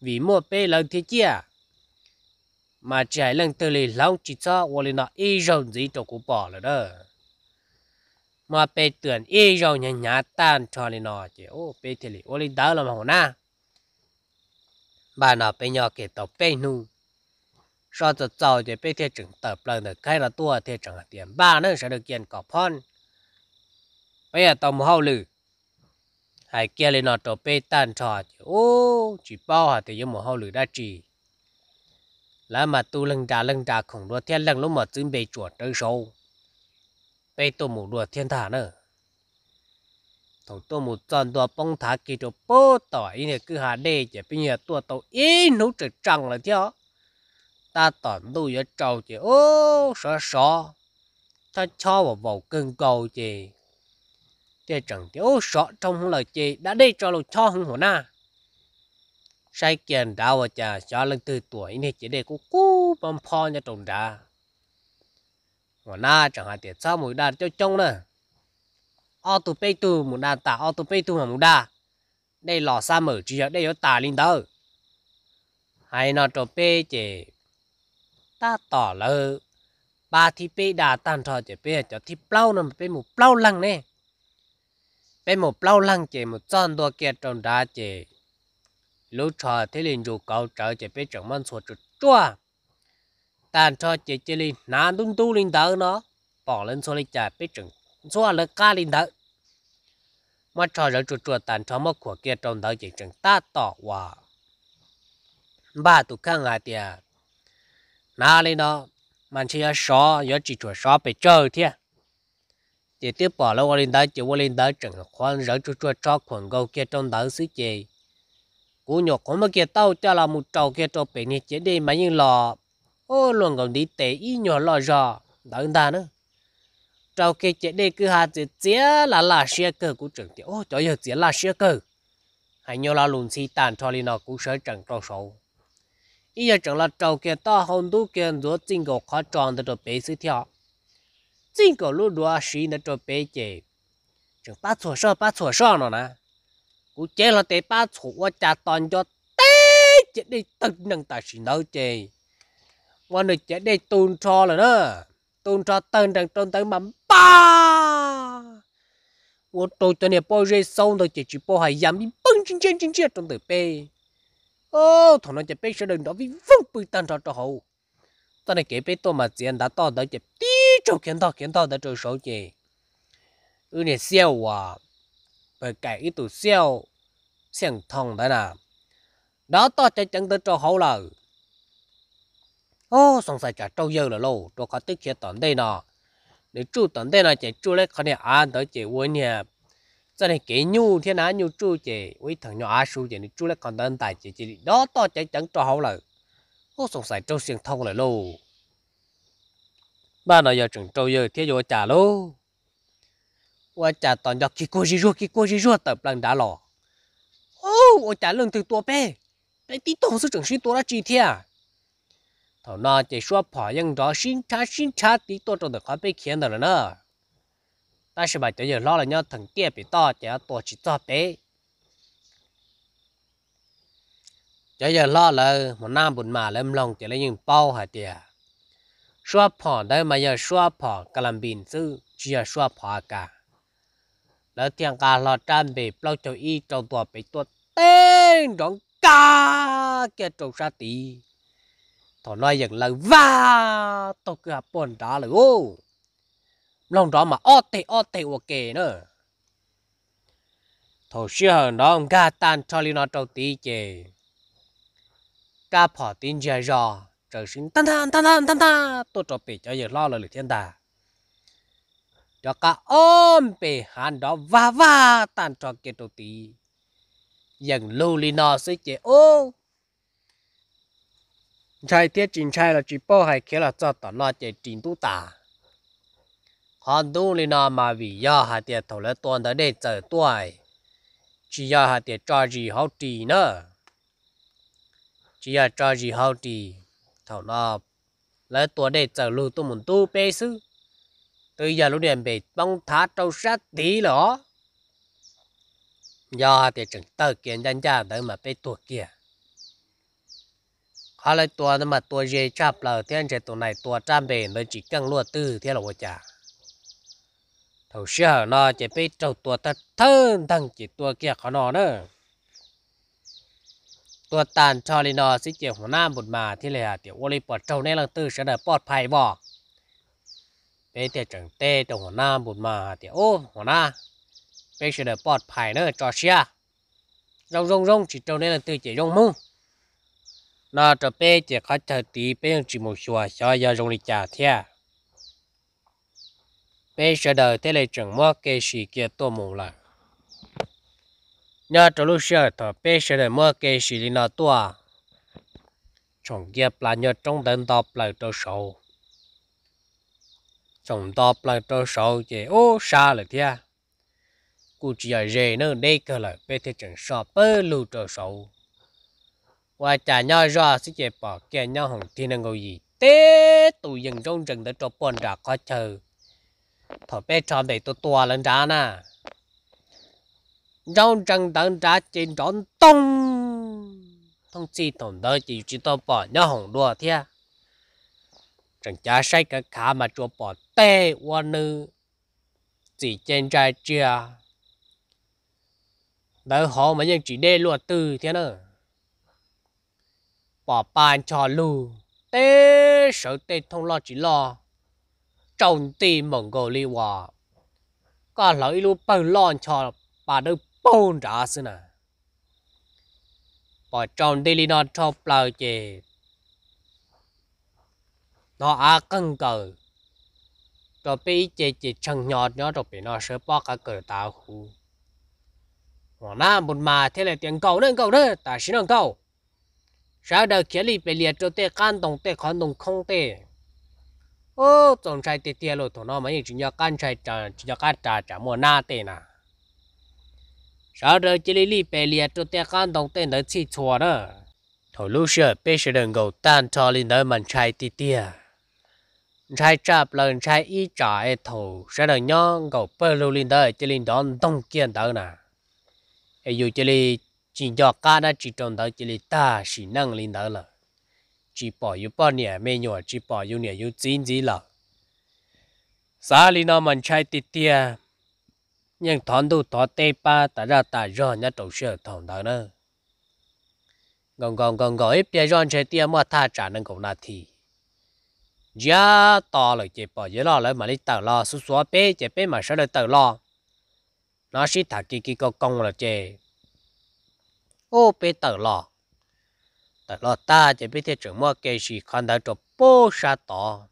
vì mua bé lời theo chia mà trẻ lần từ lì lâu chỉ cho vô lì nó y rồng gì cho cụ bỏ rồi đó mà bê tưởng y rồng nhà nhà tan cho lì nó chứ ô bê thì lì vô lì đó là mà hồ na bà nó bê nhỏ kể tàu bê nu so từ sau thì bê thì chừng tập lần được cái là tua thì chẳng tiền ba nữa sẽ được kiện cọp hơn bây giờ tàu hậu lử hai kia lên nó tàu bê tan trò chứ ô chỉ bao hà thì giống một hậu lử đã chỉ là mà tu lưng trà lưng trà khổng đua thiên lưng lúc mà chuẩn bị chuột tới sâu bây tôi mù đua thiên thả nữa thằng tôi mù chọn đua bông thả kỳ cho bố tỏi này cứ hà đê chỉ bây giờ tôi tàu ý nấu trực trăng là theo ta toàn tu ở trầu chỉ ô sợ sợ ta cho vào vào cơn cầu chỉ thì chẳng thiếu sợ trong lời chị đã đi cho lô cho hung hồn na sai kiện đào và cha cho lần từ tuổi này chỉ để cú cú bom pho cho trồng đá mà na chẳng hạn tiền sao mùi đa cho trông nè auto pay tu một đa tả auto pay tu mà một đa. đây lò xa mở chỉ đây có tả linh đâu hay nó trộn pê chỉ ta tỏ là ba thì pay đa tan thọ chỉ pay cho thì plau nè, pê một plau lăng nè pê một plau lăng chỉ một tròn đồ kiện tròn đá chỉ lúc trò thế linh dù cậu trở chạy biết trong mân sụt chút chua tàn cho chỉ chị linh nán tung tu linh đỡ nó bỏ lên xô linh chạy biết trong xua lên ca linh đỡ mà trò rồi chút chuột tàn cho mất của kia trong đỡ chỉ chẳng ta tỏ hòa ba tụ khang ai tiệt na linh đó mà chỉ ở xó ở chỉ chuột xó bị chơi thiệt chỉ tiếp bỏ lâu lên đỡ chỉ lên đỡ chẳng khoan rồi chút chuột cho quần gấu kia trong đỡ xứ chị cú nhỏ có mấy cái tàu cho là một trâu kia trâu bể này chế đi mà như lò ô luôn còn đi tệ ý nhỏ lo rò đợi ta nữa trâu kia chế đi cứ hạt chế chế là là xe cơ của trưởng tiểu ô cho giờ chế là xe cơ hay nhau là lùn xì tàn cho nên nó cũng sợ chẳng trâu số, ý giờ chẳng là trâu kia to hôn tu kia rúa chính cổ khó tròn từ trâu bể xứ theo chính cổ lúc đó xí nó cho bể chế chẳng bắt sổ sơ bắt sổ sơ nó nè cú chế là tế ba chủ và trả toàn cho tế chế đi từng nâng tài sinh đâu chế và nơi chế đi tuôn cho là nó, tuôn cho từng đằng trong từng mắm ba và tôi cho nè bao giờ xong rồi chế chỉ bao hải yam đi bưng chân chân chân chân trong từ bê ô thằng nó chế bê sẽ đừng đó vì vung bưng tan cho cho hậu ta này kế bê tôi mà tiền đã to tới chế tí chỗ kiến to kiến to đã trôi số chế ừ này xeo à bởi cái ý tụ xeo xem thông đấy nào đó to chạy chân tới chỗ hậu lầu, ô xong sai cả trâu dơ là lâu chỗ có tức kia tận đây nọ để chú tận đây nọ chạy chú lấy con này ăn tới chạy quên nhà cho nên kỹ nhu thế nào nhu chú chạy với thằng nhỏ ăn su chạy chú lấy con đơn tài chạy chạy đó to chạy chân chỗ hậu lầu, ô xong sai trâu xuyên thông là lâu ba nó giờ chừng trâu dơ thế rồi trả lâu qua trả toàn cho kia cô gì rồi kia cô gì rồi tập lần đã lò ô ô trả lương từ tua bé bé tí tông số trưởng xin tua ra chi thế à thảo na chỉ xóa phá nhưng đó xin cha xin cha tí tua trong được khóa bé rồi nữa ta sẽ bài tới giờ lo là nhau thằng bị to chả tua chỉ to bé chả giờ lo là một buồn mà lên lòng chả lấy những bao hả tiệt à? xóa đây mà giờ xóa phá cả làm bình chỉ là xóa cả แล้วเตียงกาลอจานเบเปล่าเจ้าอีเจ้าตัวไปตัวเต้งดองกาเกจงชาตีตอนน้อยอย่างเลยว้าตกเกือบปนดาเลยโอ้ลองร้องมาอ้อเตอ้อเตโอเคเนอะทเชื่อน้องกาตันชอลินอตตีเจกาพอตินเจรอเจอสินตันตันตันตันตันตัวจบปิดจะเยอะล่อเลยหรือเทียนตา cho cả ôm bề hàn đó va va tan cho kia đầu tí dần lưu li nó sẽ chế ô trai tiết chính chạy là chỉ bao hay kia là cho tao lo chế chính tu ta hàn tu li nó mà vì do hai tiết thầu lấy tuần tới đây chờ tuổi chỉ do hai tiết cho gì hậu trì nữa chỉ do cho gì hậu trì thầu nó lấy tuần đây chờ lưu tu muốn tu bê sư ตยาลุเดียนไปต้องท้าเจ้าสติหรอ ยาเดจึงเตกียนยันจ้าเดินมาไปตัวเกียข้าเลยตัวนั้นมาตัวเยชาเปล่าเที่ยนเจตัวไหนตัวจ้าเบนโดยจิกังลวดตื้อเที่ยวว่จ้าเท่าเชื่อนาจะไปเจ้าตัวตะเทิงทั้งจิตตัวเกียขานอนเนอตัวตานชอลีนอสิเจหัวหน้าบุตรมาที่เลยอะเดี๋ยวโอลิปอดเจ้าในลังตื้อเสนอปลอดภัยบอก bé thì chẳng tê cho hồ na bùn mà thì ô hồ na bé sẽ được bọt phải nữa cho xe rong rong rong chỉ trâu nên là từ chỉ rong mông nó cho bé chỉ khách thời tí bé chỉ một xua cho giờ rong đi trả thea bé sẽ đời thế này chẳng mua cái gì kia to mù lại nhớ cho lúc xưa thì bé sẽ đời mua cái gì đi nó tua chồng kia là nhớ trong đền đọc lại cho sầu chồng to là trâu sầu chế ô xa là thia cụ chỉ ở rể nó đây cơ là bê thế chẳng sọ bơ lù trâu sầu và chả nhau ra sẽ chế bỏ kia nhau hồng thiên năng ngồi gì tế tụ dân trong rừng đã trộn bọn ra có chờ thọ bé tròn để tôi tua lên ra nè trong rừng tận ra trên tròn tông thông chi tổng đó chỉ chỉ tôi bỏ nhau hồng đua thia chẳng cha sai cái khá mà cho bỏ tê hoa nữ chỉ trên trai chia đỡ họ mà nhưng chỉ đê lùa từ thế nữa bỏ bàn cho lù tê sợ tê thông lo chỉ lo trồng tì mộng gồ li hòa có lợi lù bầu lon cho bà đỡ bông ra xưa nè bỏ trồng tì li nó cho bầu chè nó á cân cờ cho bé chị chị chẳng nhỏ nó rồi bé nó sơ bỏ cả cờ tàu khu. mà na một mà thế là tiền cầu nên cầu đấy ta xin cầu sao đời kia lì bé liệt cho tê can đồng tê khó đồng không tê ô tổng trái tê tê rồi thằng nó mấy chỉ nhớ can trái trả chỉ nhớ can trả trả mua na tê nà sao đời kia lì bé liệt cho tê can đồng tê nó chỉ chùa đó thằng lúc xưa bé sẽ đừng cầu tan cho lì nó mình trái tê tê sai chạp lần sai y trái thủ sai đời nhon gầu bơ lưu linh đời chỉ linh đón đông kiên tới nè ai dù chỉ linh chỉ cho cả đã chỉ tròn tới chỉ linh ta chỉ năng linh tới là chỉ bỏ yêu bỏ nhẹ mấy nhỏ chỉ bỏ yêu nhẹ yêu chín gì là xã linh nó mình sai tít tia à. nhưng thằng đủ thọ tê ba, ta ra ta rõ nhất đầu sơ thằng tới nữa gồng gồng gồng gồng ít bia rong chơi tia mà tha trả năng cũng là thì giá to là chế bỏ dưới lo lấy mà đi tàu lo số số bé chế bé mà sợ được tàu lo nó chỉ thà kia kia con công là chế ô bé tàu lo tàu lo ta chế bé thế trưởng mua cái gì con đã cho bố sa to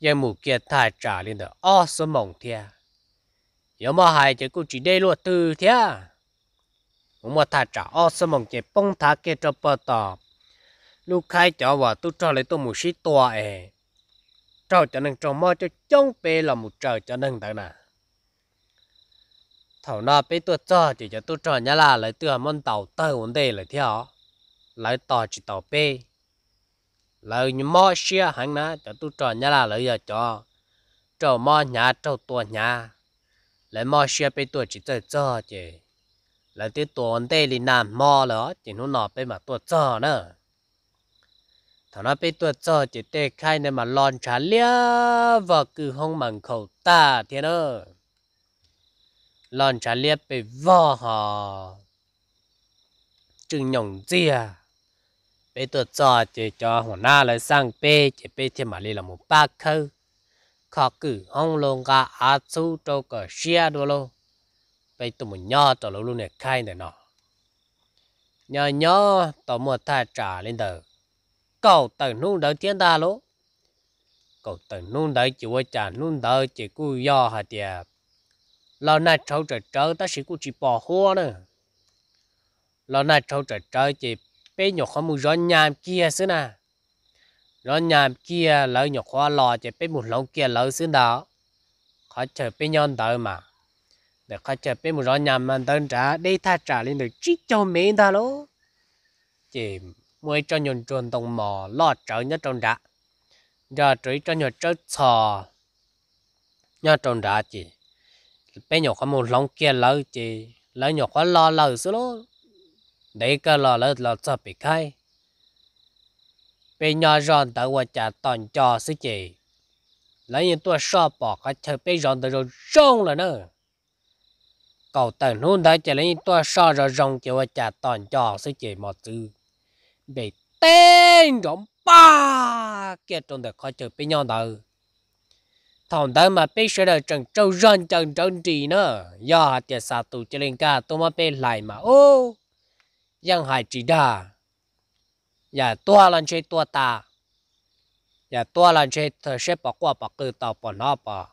giờ mù kia ta trả lên được ô số mỏng thia giờ mà hai chỉ cũng chỉ đây luôn từ thia mà ta trả ô số mỏng chế bông thả kia cho bớt tàu lúc khai cho vào tôi cho lấy tôi một số to ấy trâu cho nên trồng mò cho chống bê là một trời cho nên thế nào thảo nào bê tôi cho thì cho tôi cho nhà là lấy từ món tàu tàu vấn đề là theo lấy tàu chỉ tàu bê lấy như mò xe hẳn ná cho tôi cho nhà là lấy giờ cho trâu mò nhà trâu tua nhà lấy mò xe bê tôi chỉ tôi cho chứ lấy từ tua vấn đề là làm mò nữa chỉ nó nọ bê mà tôi cho nữa thằng nó bị tuột cho chỉ để khai nên mà lon trả lia và cứ không mặn khẩu ta thế đó lon trả lia bị vò họ chừng nhộng gì à bị tuột cho chỉ cho hồn na lại sang bê chỉ bê thêm mà đi là một ba khâu khó cứ không luôn cả á chú đâu cả xe đồ luôn bây tụi mình nhớ tụi luôn này khai này nọ nhớ nhớ tụi mình thay trả lên đời cầu tờ nung đỡ tiền ta lỗ cầu tờ nung đỡ chỉ qua trả nung đỡ chỉ cú do hả tiệt lâu nay trâu trời trâu ta sẽ cú chỉ bỏ hoa nữa lâu nay trâu trời trâu chỉ bé nhỏ không muốn gió nhàm kia xứ nè gió nhàm kia lỡ nhỏ khó lò chỉ bé một lông kia lỡ xứ đó khó chờ bé nhon đỡ mà để khó chờ bé một gió nhàm mà đơn trả đây ta trả lên được chích châu mấy ta lỗ chỉ mỗi cho nhồn chuồn đồng mỏ lo trở nhất trong đá giờ trời cho nhồn trở sò nhớ trong đá chỉ bé nhỏ có một lòng kia lỡ chỉ lỡ nhỏ có lo lỡ xứ lỗ đấy cơ lo lỡ lo sợ bị khai bé nhỏ ròn tới qua trả toàn cho xứ chỉ lấy những tua so bỏ cái chơi bé ròn tới rồi rong là nữa cầu tần hôn thấy chỉ lấy những tua so rồi rong chỉ qua trả toàn cho xứ chỉ một chữ để tên trộm ba kia trong đời khó chơi bên nhau đời thằng đó mà bị sẽ đời trần trâu răn trần trần gì nữa do tiền xa tù cho lên cả tôi mà bị lại mà ô giang hải chỉ đà nhà dạ, tua lần chơi tua ta nhà dạ, tua lần chơi thợ xếp bỏ qua bỏ cư tàu bỏ nó bỏ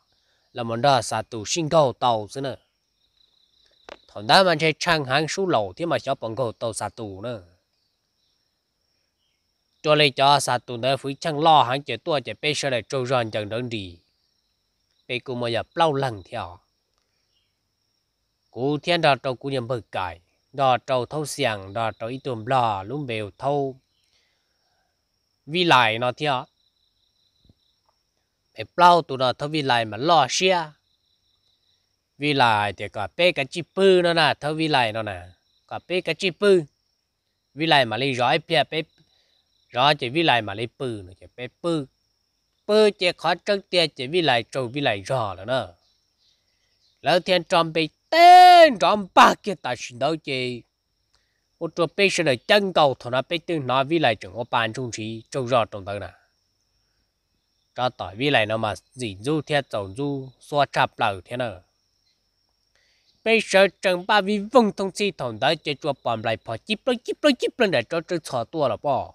là một đời xa tù sinh cầu tàu thế nữa thằng đó mà chơi trang hàng số lầu thì mà cho bỏ cầu tàu xa tù nữa cho lấy cho sa tụ nợ phí chăng lo hắn chế tua chế bê sơ lại trâu ròn chẳng đơn đi bê cụ mà giờ plau lần theo cú thiên đò trâu cụ nhầm bực cải đò trâu thâu xiang đò trâu ít tùm lò lúm bèo thâu vi lại nó theo bê plau tụ đò thâu vi lại mà lo xia vi lại thì có bê cái chi pư nó nè thâu vi lại nó nè có bê cái chi pư vi lại mà lấy giỏi bia bê đó chỉ vì lại mà lấy bự nó chỉ bẹp bự bự chỉ khó trăng tiền chỉ vì lại trâu vì lại rò là nó lão thiên tròn bị tên tròn ba kia ta xin đâu chị một chỗ bây giờ là chân cầu thằng nó bây tương nói vì lại chẳng có bàn trung trí trâu rò trong tầng nè à. cho tỏi vì lại nó mà dĩ du thiệt dầu du xoa chạp lầu thế nào bây giờ chẳng ba vì vung thông si thằng đó chơi chua bom lại phò chip lên chip lên chip lên để cho chơi trò tua là bỏ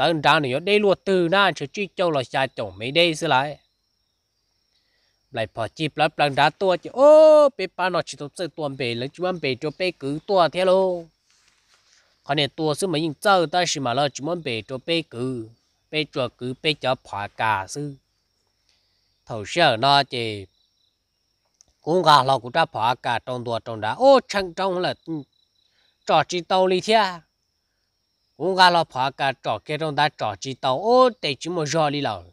ดังดังเนี่ยได้ลวดตือหน่าเฉจีเจ้าลอชาจงไม่ได้สิไรไหลพอจีบแล้วปลังดาตัวจะโอ้เปปานอชิตบเสตัวเปแล้วจวนเปจะเปกือตัวเทโลคะแนนตัวซึ่งมายิงเจ้าได้ชิมาแล้วจวนเปจะเปกือเปจัวกือเปจะผากาซึ่งเท่าเชื่อนาจจกูกาเรากูจะผากาตรงตัวตรงดาโอ้ช่างตรงเลยจอดจีโตลีเทีย cái trò ta, 我家老婆个找给种他找知道，哦，得这么热哩了。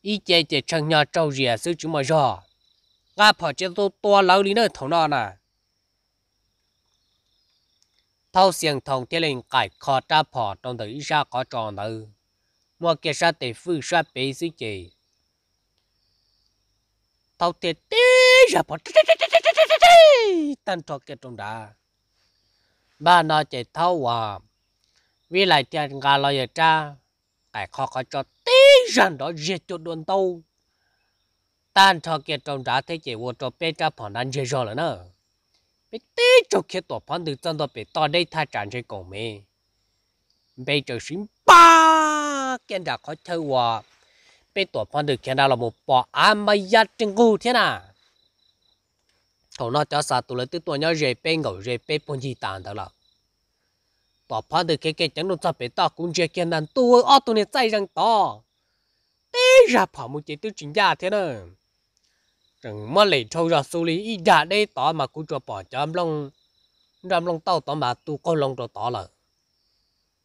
一节节成年找热是这么热，俺婆这都多老哩那头脑呢。thâu xiềng thòng thế lên cải khó tra phò trong thời ra có trò nữ mua kia sa tề phu sa bế sư chị thâu thế tê ra phò tan trò kia trong đá ba nó chạy thâu hòa vì lại tiền gà lo giờ cha cái khó có cho tí rằng đó giết cho đồn tàu tan cho kia trong giá thế chỉ vô cho bé cha phản đánh chơi rồi nè, bé tí cho kia tổ phản từ chân đó bị to đây thay tràn chơi cùng mẹ bé chờ xin ba kia đã khó chơi hòa bé tổ phản từ kia đã là một bò ăn mà ya trên gu thế nào thầu nó cho sa tù lấy từ tuổi nhau rồi bé ngồi rồi bé phun gì tàn đó là bỏ phá được cái cái chẳng đâu sao phải tao cũng chơi kia nàn tu ở tu này chạy rằng to té ra phá một chế tiêu chính giả thế nè rằng mà lấy trâu ra xử lý ý giả đây tao mà cũng cho bỏ chấm lòng chấm lòng tao tao mà tu có lòng cho tao là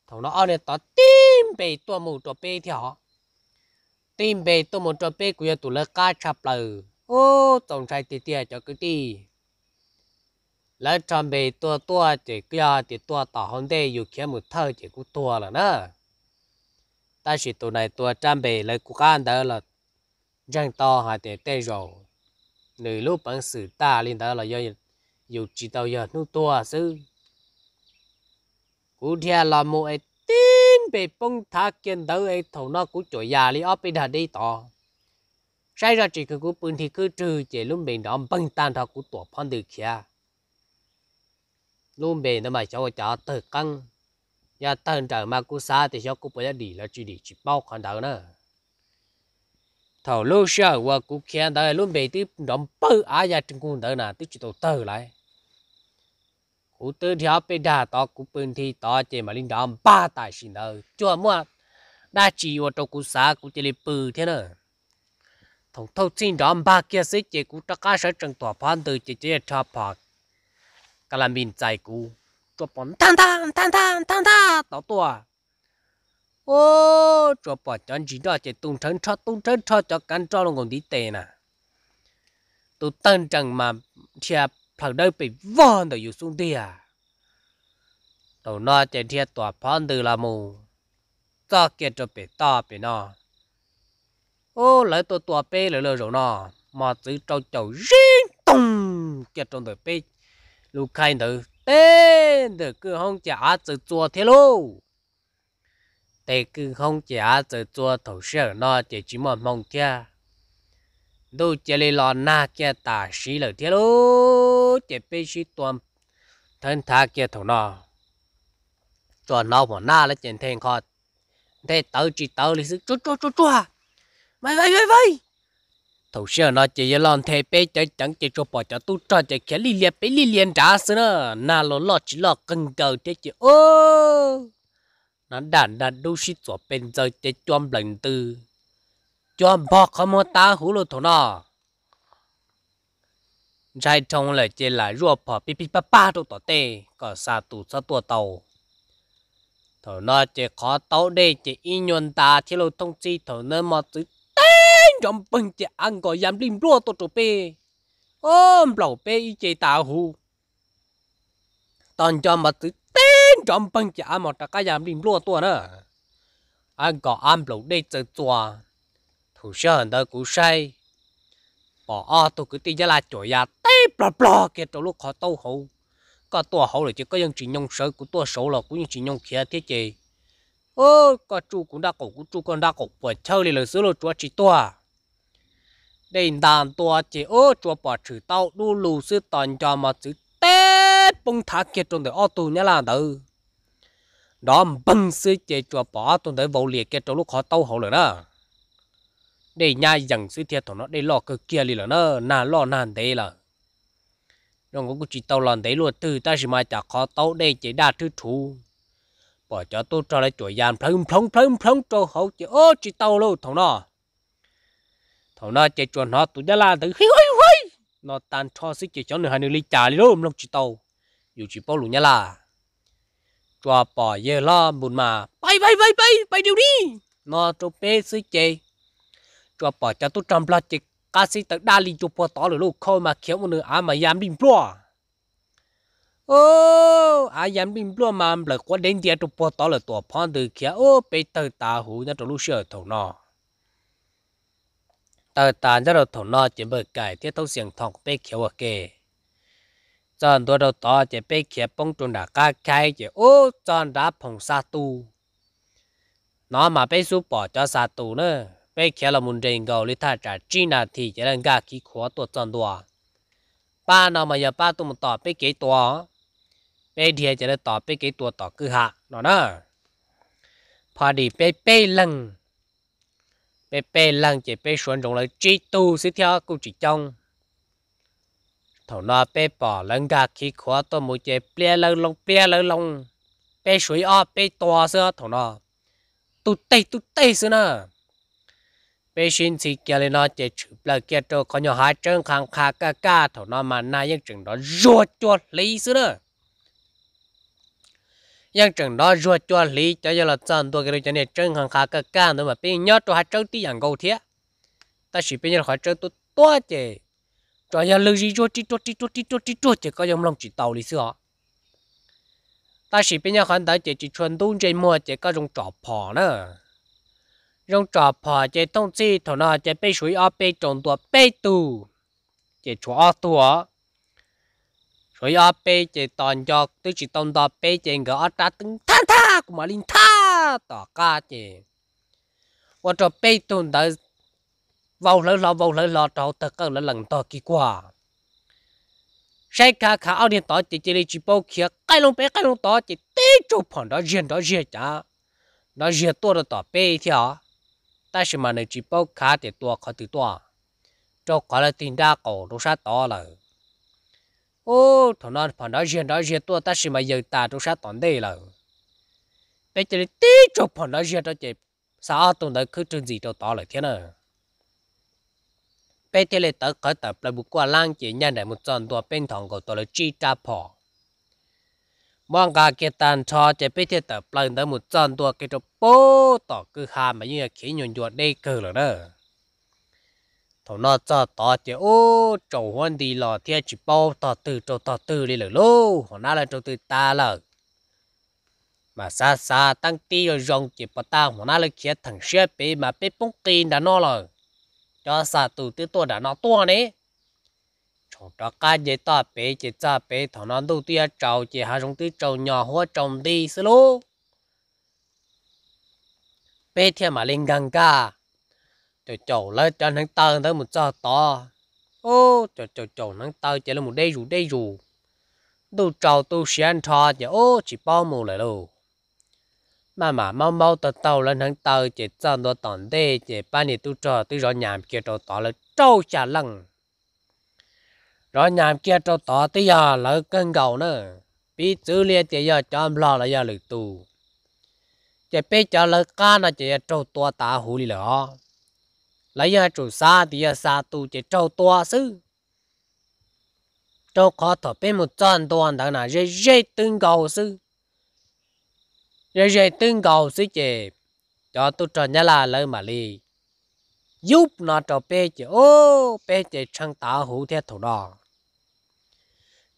thằng nó ở này tao tim bề tua mù cho bề theo tim bề tua mù cho bề của tụi nó cá chập lờ ô tổng sai tì tì cho cái gì? lỡ trong bề tua tua chỉ kia thì tua tỏ hôm đây dù kia một thơ chỉ cũng tua là nữa ta chỉ tụ này tua trong bề lấy cũng ăn đó là răng to hai tiền tê rồi nửa lúc bằng sự ta lên đó là do dù chỉ tàu giờ nu tua sư cú thia là một cái tin bị bông thả kiên đó ấy thầu nó cũng chỗ già đi ốp đi đã đi to. sai ra chỉ cứ cú bưng thì cứ trừ chỉ lúc mình đó băng tan thọ cú tổ phong được kia luôn bề nó mà cho cho tự căng ya tân trở mà cú xa thì cho cú bây giờ đi là chỉ đi chỉ bao khoản đầu nữa thầu lô sợ và cú kia đời luôn bề tiếp đóng bơ á ya trên cung đời nào tiếp chỉ đầu tờ lại cú tư thì học bên đà to cú bên thì to chỉ mà linh đóng ba tài sinh đời chưa mua đa chỉ và trong cú xa cú chỉ lấy bự thế nữa thằng thâu xin đóng ba kia sẽ chỉ cú ta cá sẽ trần tòa phan từ chỉ chỉ cho phạt cả là mình chạy cú cho bọn tan tan tan tan tan tan tao tua ô cho bọn chân chỉ đó chỉ tung chân cho tung chân cho cho cắn cho còn đi tệ nè tụi tân chẳng mà chia phải đây bị vòn để yêu xuống đi đầu nó chỉ chia tòa phong từ là mù cho kia cho bị to bị nó ô lấy tụi tòa bê lấy lời rồi mà chỉ trâu chầu riêng tung kia trong đời bê lúc khai nữ tên được cứ không trả từ chùa thế luôn tê cứ không trả từ chùa thổ sở nó chỉ chỉ mòn mong kia đâu chỉ lấy lò na kia tả sĩ lợi thế luôn chỉ biết sĩ tuần thân tha kia thổ nó cho nó mà na là chuyện thèn khó thế tớ chỉ tớ lịch sự chua chua chua chua mày mày mày mày thầu sơ nó chỉ là lon thề bé cho chẳng chỉ cho bỏ cho tu cho cho khé li liệt bé li liền đã xứ nó na lo lo chỉ lo cần đầu thế chứ ô nó đàn đàn đu sĩ cho bên giờ để chom lần tư chom bỏ không mà ta hú lo thổ nó trai trong lại chỉ là rùa bỏ pi pi pa pa đâu tỏ tê có xa tu xa tua tàu thổ nó chỉ khó tàu đây chỉ in nhuận ta thì lo thông chi thổ nó mà trong bưng chả ăn có dám lim rùa tổ tổ bê ôm lẩu bê y chế tàu hù tòn cho mà tự tên bưng bằng chả mà ta cá dám lim rùa tổ nữa ăn có ăn lẩu đây chơi chùa thủ sơ hẳn đời cú say bỏ o tôi cứ tin ra là chỗ nhà tê bla bla kia trong lúc khó tâu hù có tua hậu rồi chứ có dân chỉ nhông sơ của tua sổ là cũng chỉ nhông kia thế chị ô có chú cũng đã cổ cũng chú con đã cổ vừa chơi thì lời xứ lo chúa chỉ tua đền đàn tua chỉ ô chùa bỏ chữ tao đu lù sư toàn cho mà chữ té bông thả kia trong đời ô tu nhá là đâu, đó bưng sư chỉ chùa bỏ trong đời vô liệt kia trong lúc khó tao hậu rồi đó để nhà dân sư thiệt của nó để lo cơ kia đi là nó nà lo nàn thế là trong cũng chỉ tao làm thế luôn từ ta chỉ mà chả khó tao đây chỉ đa thứ thú bỏ cho tôi cho lại chuột giàn plong plong plong plong cho hậu chỉ ô chỉ tao luôn thằng nó thằng nó chạy chuồn nó tụi gia la tự hí hí hí nó tan cho xích chạy chó nữa hai nữ ly trà đi luôn lòng chỉ tàu dù chỉ bao lùn nhà là cho bỏ ye lo buồn mà bay bay bay bay bay điều đi nó cho bé xích chạy cho bỏ cho tôi trăm lo chạy cá xích tự đa ly chụp bỏ tỏ rồi lúc khôi mà kéo một nửa à mà dám đi bỏ ô à dám đi bỏ mà lỡ quá đến tiệt chụp bỏ tỏ rồi tỏ phong từ kia ô bé tự ta hú nó trong lúc sửa thầu nó ตาตาจะเราถนอจะเบิกไก่ ที่ต้องเสียงทองเป๊กเขียวเกจอนตัวเราต่อจะเป๊กเขียวป้องจุนดากาไค่จะโอ้จอนรับผงซาตูน้อมาไปสู้ปอจอซาตูเนอะเปเขียวราหมุนเริงเกาลิท่าจาจีนาทีจะเล่นกาขี้ขวตัวจอนตัว ป้านอมาอย่าป้าตุ้มต่อเปเกยตัวเปเดียจะได้ต่อเปเกยตัวต่อคือหะน้อเนอะพอดีเปเป้ลัง bé bé lăng chỉ bé xuân trong lời chỉ tu sẽ theo cụ chỉ trong thầu nó bé bỏ lăng gà khi khóa tôi một chế bé lăng lông bé lăng lông bé suối o bé to sơ thổ nó tu tê tu tê sơ nè bé xin thì kia lên nọ chế chụp là kia cho có nhỏ hai chân khang khang ca ca thổ nó mà nay những chừng đó ruột chuột lấy sơ nè ยังจังดอรัวจวนลีจะยลจันตัวกเลยจะเนี่ยจังหังคากะกานวมาเป็นยอดตัวหาเจ้าตีอย่างกูเทียแต่สิเป็นยอดหาเจ้าตัวตัวเจจอยลึกจีจวดจีจวดจีจวดจีจวดจีก็ยังลงจีตาวลีเสาแต่สิเป็นยอดหันตาเจจีชวนตุ้งเจมัวเจก็ยังจับผ่าเนอะยังจับผ่าเจีต้องจีถนอเจีเปช่วยอาเปจงตัวเปตู่เจชัวตัว rồi ở bê chế toàn cho tôi chỉ toàn đó bê chế cái ở ta từng tha tha cũng mà linh tha tỏ ca chế và cho bê tông đó vào lỡ lọ vào lỡ lọ trâu tất cả là lần to kỳ quá, sai cả cả ông điện tỏ chỉ chỉ lấy chỉ bao kia cái lông bé cái lông tỏ chỉ tê chỗ phẳng đó riêng đó riêng chả nó riêng tôi đó tỏ bê theo ta chỉ mà này chỉ bao cá để tôi khó từ tôi cho khỏi là tiền đa cổ nó sát to rồi ô thằng nó phản đối gì nó riêng tôi ta chỉ mà giờ ta trong sát toàn đây là bây giờ tí chục phản đối gì đó chị sao tụi nó cứ chuyện gì đâu to lại thế nào bây giờ tớ khởi tập là buộc qua lang chị nhận lại một trận đua bên thằng của tôi là chi trả phò mong cả cái tàn cho chị bây giờ tập lần tới một trận đua cái chỗ bố tỏ cứ hà mà như là khí nhuận nhuận đây cơ rồi đó thầu nó cho tao thì ô trầu hơn đi lò thì chỉ bao tao từ trầu tao từ đi lử lô họ nói là trầu từ ta lợ mà xa xa tăng ti rồi rong chỉ bắt ta họ nói là kia thằng xe bê mà bị bung tin đã nó lợ cho xa tụ tư tôi đã nó to nè chúng ta cái gì ta bê chỉ ta bê thầu nó đầu tiên trầu chỉ hai chúng tư trầu nhỏ hoa trồng đi xí lô bê thêm mà linh gần cả trời chầu lấy cho nắng tơ tới một giờ to ô trời trời trời nắng tơ chỉ là một đây rủ đây rủ tu trầu tu xiên thọ chỉ ô chỉ bao mù lại đâu mà mà mau mau tờ tàu lên nắng tơ chỉ cho nó tận đây, chỉ ba này tu trò tu rõ nhảm kia trầu to là trâu chả lăng rõ nhảm kia trầu to tí giờ lỡ cân cầu nữa bị chữ lia chỉ giờ cho em lo là giờ lực tu chỉ biết cho lỡ ca là chỉ trâu tua tá hú đi lỡ lấy ra chủ xa thì giờ à, xa tù chỉ trâu to sư trâu khó thở bên một trận toàn đó là dễ dễ tương cầu sư dễ dễ tương cầu sư chỉ cho tôi tròn nhà là lời mà li giúp nó cho bé chỉ ô bé chỉ chẳng tá hú theo thủ đó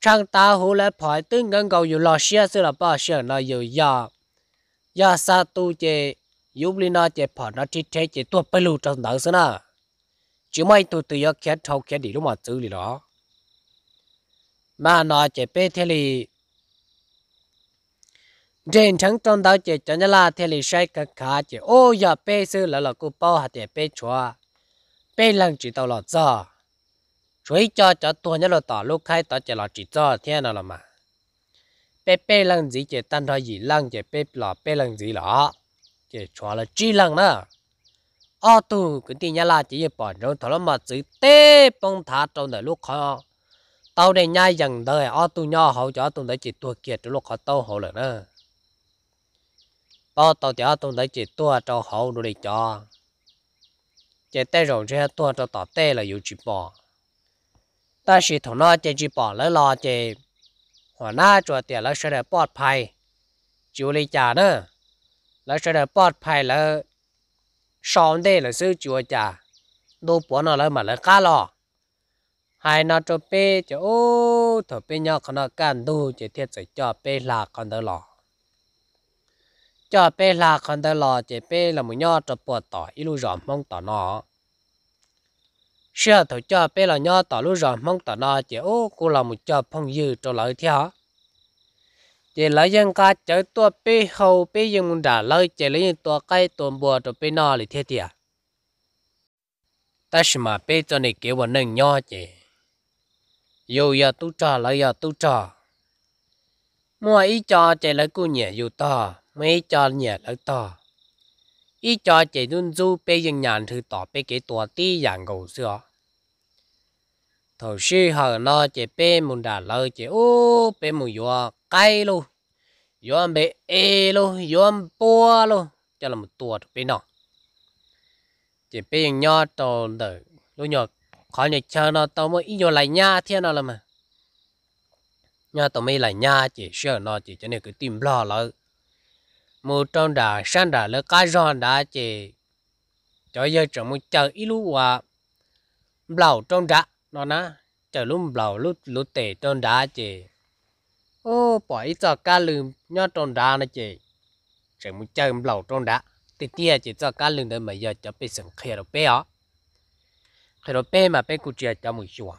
chẳng tá hú lại phải tương cầu dù lo xia sư là bao xia là dù ya, ya sa tu chỉ yếm lên nó chỉ phở nó chỉ thế chỉ tuột bê lù trong đó xí na chỉ mấy tụi tụi yo khét thâu khét đi lúc mà chữ lì đó mà nó chỉ bê thề lì trên thắng trong đó chỉ cho nhá là thế lì sai cả cả chỉ ô giờ bê sư là là cô bao hạt chỉ bê chua bê lần chỉ tao lọt giờ chuối cho cho tua nhá là tỏ lúc khai tỏ chỉ lọt chỉ cho thế nào là mà bê bê lần gì chỉ tan thôi gì lần chỉ bê lọt bê lần gì lọt chỉ cho là chi lăng nữa ô ờ, tù cái tiền nhà là chỉ bảo trong thằng nó mà chỉ tê bông thả trong đời lúc khó tao đây nhai dần đời ô ờ, tù nho hậu cho tù đấy chỉ tua kiệt trong lúc khó ờ, tao hậu rồi nữa bao tao cho tù đấy chỉ tua cho hậu rồi đi cho chỉ tê rồi chứ tua cho tao tê là yêu chỉ bỏ ta chỉ thằng nó chỉ chỉ bỏ lấy lo chỉ หัวหน้าจวดเตี๋ยแล้วเสด็จปลอดภัยจิวเลยจ่าเนอะแล้วจะได้ปลอดภัยแล้วสอนได้หรือซื้อจัวจ่าดูปวนอะไรมาแล้วก้าหรอหายนอจะเป้จะโอ้ถ้าเป็นยอดขนาดการดูจะเทียบใส่จอเป้หลากคนเดหรอจอเป้หลากคนเดหรอจะเป้ละมุยอดจะปวดต่ออีลูจอมมองต่อนอเชื่อถ้าจอเป้ละยอดต่อลูจอมมองต่อนอจะโอ้กูละมุจอพงยืดจะเลยเท่า chỉ lấy dân cá chơi tua bê hầu bê dân mình đã lấy chỉ lấy tua cây tua bùa rồi bê nọ thì thiệt tiệt ta xem mà bê cho này kiểu bọn nâng nhỏ chị dù giờ tu trò lấy giờ tu trò mua ý cho chỉ lấy cô nhẹ dù to mấy cho nhẹ lấy to ý cho chỉ luôn du bê dân nhàn thứ tỏ bê cái tua tí dạng gầu xưa thổ sư họ nó chỉ bê mùng đà lơ chỉ ô bê mùng yo cay luôn yo bê e luôn yo bua luôn cho là một tuột bên nọ chỉ bê nhỏ to đỡ lúc nhỏ khó nhảy chờ nó tao mới ít nhỏ lại nhà thiên nó là mà nhà tao mới lại nhà chỉ sợ nó chỉ cho nên cứ tìm lo lỡ một trong đà sang đà lỡ cá giòn đã chỉ cho giờ chẳng muốn chờ ít lúc à lão trong đà nó na chờ lúc bầu lúc lúc tệ tròn đá chị ô bỏ ít cho cá lưm nhó tròn đá nè chị chỉ muốn chơi bầu tròn đá thì tia à chị cho cá lưm đấy mà giờ cho bị sừng khè rồi bé ó khè rồi bé mà bé cũng chơi cho mùi chua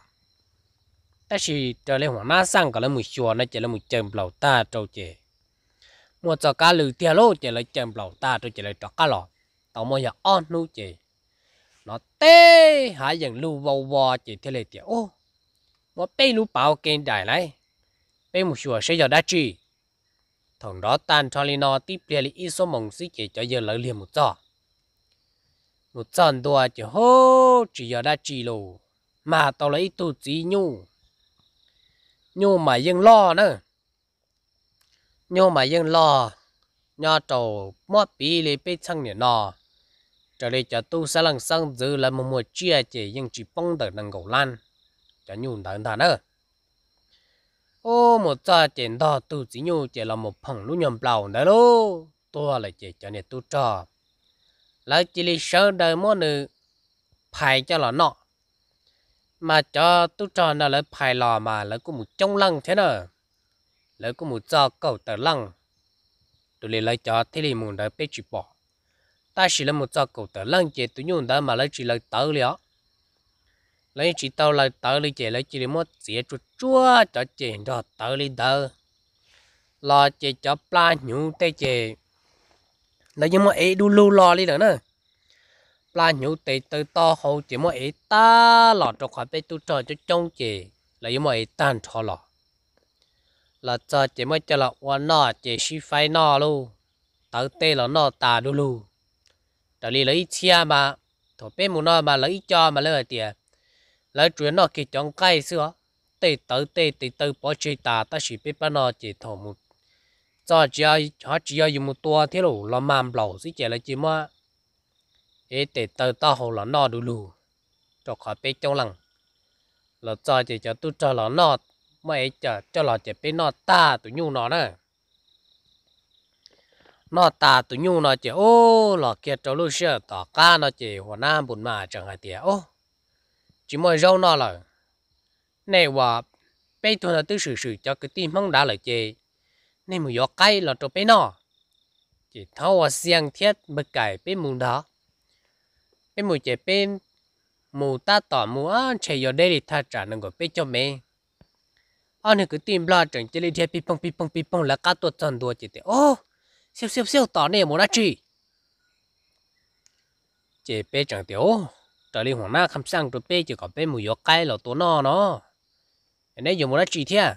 ta chỉ trở lên hoàng na sang cả là mùi chua nè chị là mùi chơi bầu ta trâu chị mua cho cá lưm tia lô chị là chơi bầu ta trâu chị là cho cá lò tao mua giờ on nu chị nó tê hả dần lưu vô vô chỉ thế này tiểu ô nó bê lưu bảo kiện đại này bê một chùa sẽ giờ đã chi thằng đó tan cho lên nó tiếp liền lấy ít số mong xí chỉ cho giờ lỡ liền một trò một trận đùa chỉ hô chỉ giờ đã chi lù mà tao lấy tu chỉ nhu nhu mà vẫn lo nữa nhu mà vẫn lo nho trầu mót bì lấy bê chăng nhỉ nọ trở lại cho tu sa lần sang giữ là một mùa chia chỉ nhưng chỉ bông đỡ năng cầu lan cho nhung đỡ đỡ ơ ô một cha tiền đó tu chỉ nhung chỉ là một phòng lũ nhầm bầu đấy lô tôi lại chỉ cho nên tu cho lại chỉ lấy sợ đời mua nữ phải cho là nọ mà cho tu cho nó lại phải lò mà lại cũng một trong lăng thế nào lại cũng một cho cầu tờ lăng tôi lấy cho thế thì muốn đỡ bé chỉ bỏ ta chỉ là một trò cổ tớ lăng chế tụi nhung đó mà lấy chỉ là tớ lió lấy chỉ tao là tớ lấy chế lấy chỉ là một chế chua chua cho chế đó tớ lấy tớ lo chế cho pla nhung tê chế lấy những mà ấy đu lưu lo đi nữa nè pla nhung tê tớ to hậu chế mà ấy ta lọ cho khỏi bê tu trò cho trông chế lấy những mà ấy tan cho lọ là cho chế mới cho là quan nọ chế si phai nọ luôn tớ tê là nọ ta đu lưu đó là lấy chia mà thổ bé mù nó mà lấy cho mà lấy tiền lấy chuyện nó kia chọn cây xưa tê tớ tê tê tớ bỏ chơi ta ta chỉ biết bao nó chỉ thổ một cho chỉ họ chỉ dùng một tua thế lù nó màm lẩu xí chè là chỉ mà ế tê tớ ta hồ là nó đủ đủ, cho khỏi bé trong lằng là cho chỉ cho tu cho là nó mà ấy cho cho là chỉ biết nó ta tụi nhu nó nè nó ta tụ nhu nó chỉ ô lọ kia cho lưu sơ tỏ ca nó chỉ hồ nam bùn mà chẳng hại tiền ô chỉ mới rau nó là này và bây tôi là tư sự sự cho cái tim mong đã lại chê nên mùi gió cay là cho bé nó chỉ thâu và xiang thiết bật cải bên mù đó bên mùi chỉ bên mù ta tỏ mù á chỉ gió đây thì ta trả nâng gọi bên cho mẹ anh cứ tìm lo chẳng chơi đi theo pipong pipong pipong là cá tuột tròn đùa chỉ thế ô oh siêu siêu siêu tỏ nè muốn chi chế bé chẳng tiểu trở đi hoàng na không sang tụi bé chỉ có bé mùi gió cay là tố nó nó nên giờ muốn chi thế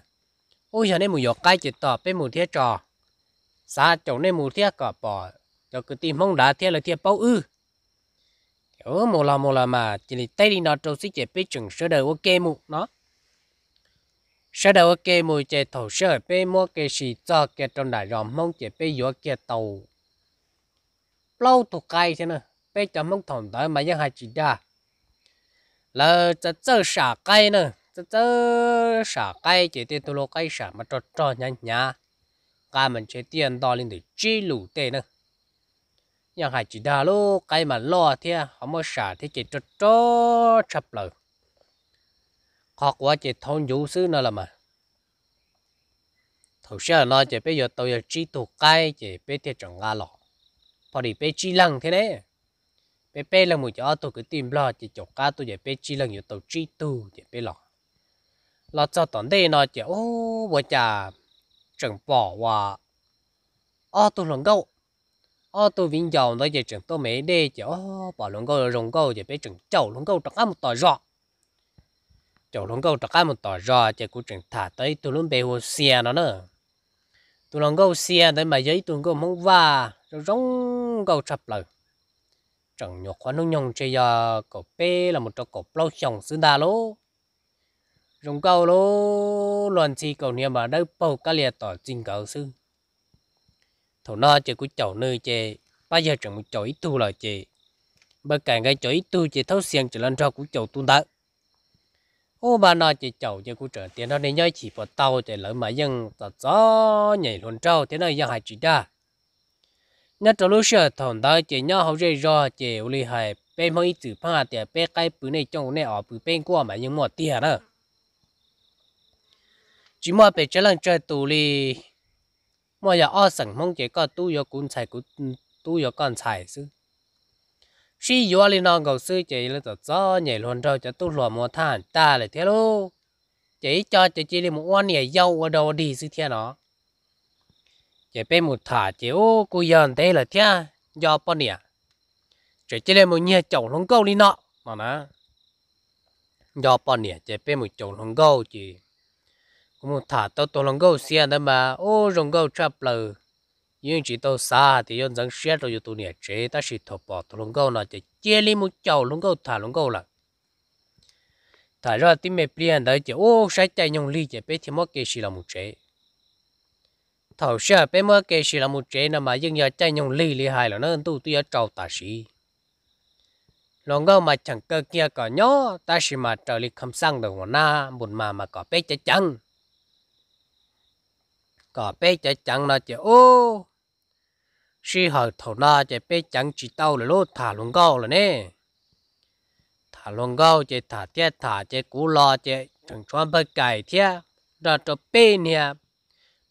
ôi giờ nên mùi gió cay chỉ tỏ bé mùi thế trò xa chỗ nên mùi thế cả bỏ cho cứ tìm mong đá thế là thế bao ư ớ mồ là mồ là mà chỉ là tay đi nọ trâu xí chế bé chẳng sơ đời ok mụ nó sẽ đâu kê mùi chè thổ sơ bê mua kê xì cho kê trong đại ròm mong chè bê dỗ kê tàu lâu tụ cây thế nè bê cho mong thòng tới mà dân hai chỉ đa là chợ chợ xả cây nè chợ chợ xả cây chỉ tiền tụ lô cây xả mà trò trò nhanh nhá cả mình chế tiền đo lên để chi lũ tê nè dân hai chỉ đa lô cây mà lo thế không có xả thế chỉ trò trò chập lời khó quá chỉ thôn dũ xứ nó là mà thầu sơ nó chỉ bây giờ tôi giờ chi tụ cái chỉ bây thiệt chẳng ngã lọ bỏ đi bây chi lăng thế này bây bây là một chỗ tôi cứ tìm lo chỉ chỗ cá tôi giờ bây chi lăng giờ tôi chi tụ chỉ bây lọ lọ cho tổn đây nó chỉ ô bữa chà chẳng bỏ và ô tôi lòng gâu ô tôi vinh giàu nó chỉ chẳng tôi mấy đây chỉ ô bỏ lòng gâu rồi lòng gâu chỉ bây chẳng chầu lòng gâu chẳng ăn một tỏi rọ chỗ lông câu trắc một tỏ rò chạy cũng chẳng thả tới tôi luôn bề hồ xe nó nữa tôi lông câu xe tới mà giấy tôi câu mong va rồi rong câu chập lời chẳng nhọc khoan nông nhong chơi giờ cổ bê là một trò cổ lâu chồng xứ đà lô rong câu lô loạn chi cầu niệm mà đâu bầu cá liệt tỏ trình cầu sư thổ no chơi cũng chậu nơi chơi bây giờ chẳng một chỗ ít tu lời chơi bất cả cái chỗ ít tu chơi thấu xiềng chỉ lần cho cũng chậu tu đợi ô bà nó chỉ chầu cho cô trưởng tiền nó nên nhớ chỉ bỏ tàu để lỡ mà dân tao gió nhảy luôn trâu thế này dân hai chỉ đa nhất là lúc sửa thằng đó chỉ nhớ học dễ rồi chỉ uli hải bên mỗi chữ pha để bên cái bữa này trong này ở bữa bên qua mà nhưng mà tiền đó chỉ mà bên chơi lần chơi tù li mà giờ ở sẵn mong chỉ có tu yo cũng xài cũng tu yo còn xài chứ khi yo li nong cầu sư chị là tao cho nhảy luôn đâu cho tu lùa mua than ta là thế lô chị cho chị chỉ đi một quan nhảy dâu ở đâu đi sư thế nó chị bên một thả chị ô cô dần thế là thế do bao nhỉ chị chỉ đi một nhảy chồng lông câu đi nọ mà nè do bao nhỉ chị bên một chồng lông câu chị cũng một thả tao tao lông câu xe đó mà ô lông câu chập lờ nhưng chỉ tàu xa thì dân dân xét rồi tụi nè chế ta chỉ thọ bỏ tụi lông gấu nó chỉ chia li một chậu lông gấu thả lông gấu là thả ra tí mẹ biển đấy chỉ ô sai chạy nhung li chỉ bé thì mất cái gì là một chế thầu xe bé một cái gì là một chế nè mà dân giờ chạy nhung li li hai là nó tu tụi trâu ta sĩ lông gấu mà chẳng cơ kia có nhó ta chỉ mà trời li không sang được mà na buồn mà mà có bé chạy chăng có bé chạy chăng là chỉ ô sĩ họ thổ na chạy bé chẳng chỉ tao là lốt thả luôn gao là nè thả luôn gao chạy thả tiết thả chạy cú lo chạy chẳng choan bị cải thiết ra cho bé nè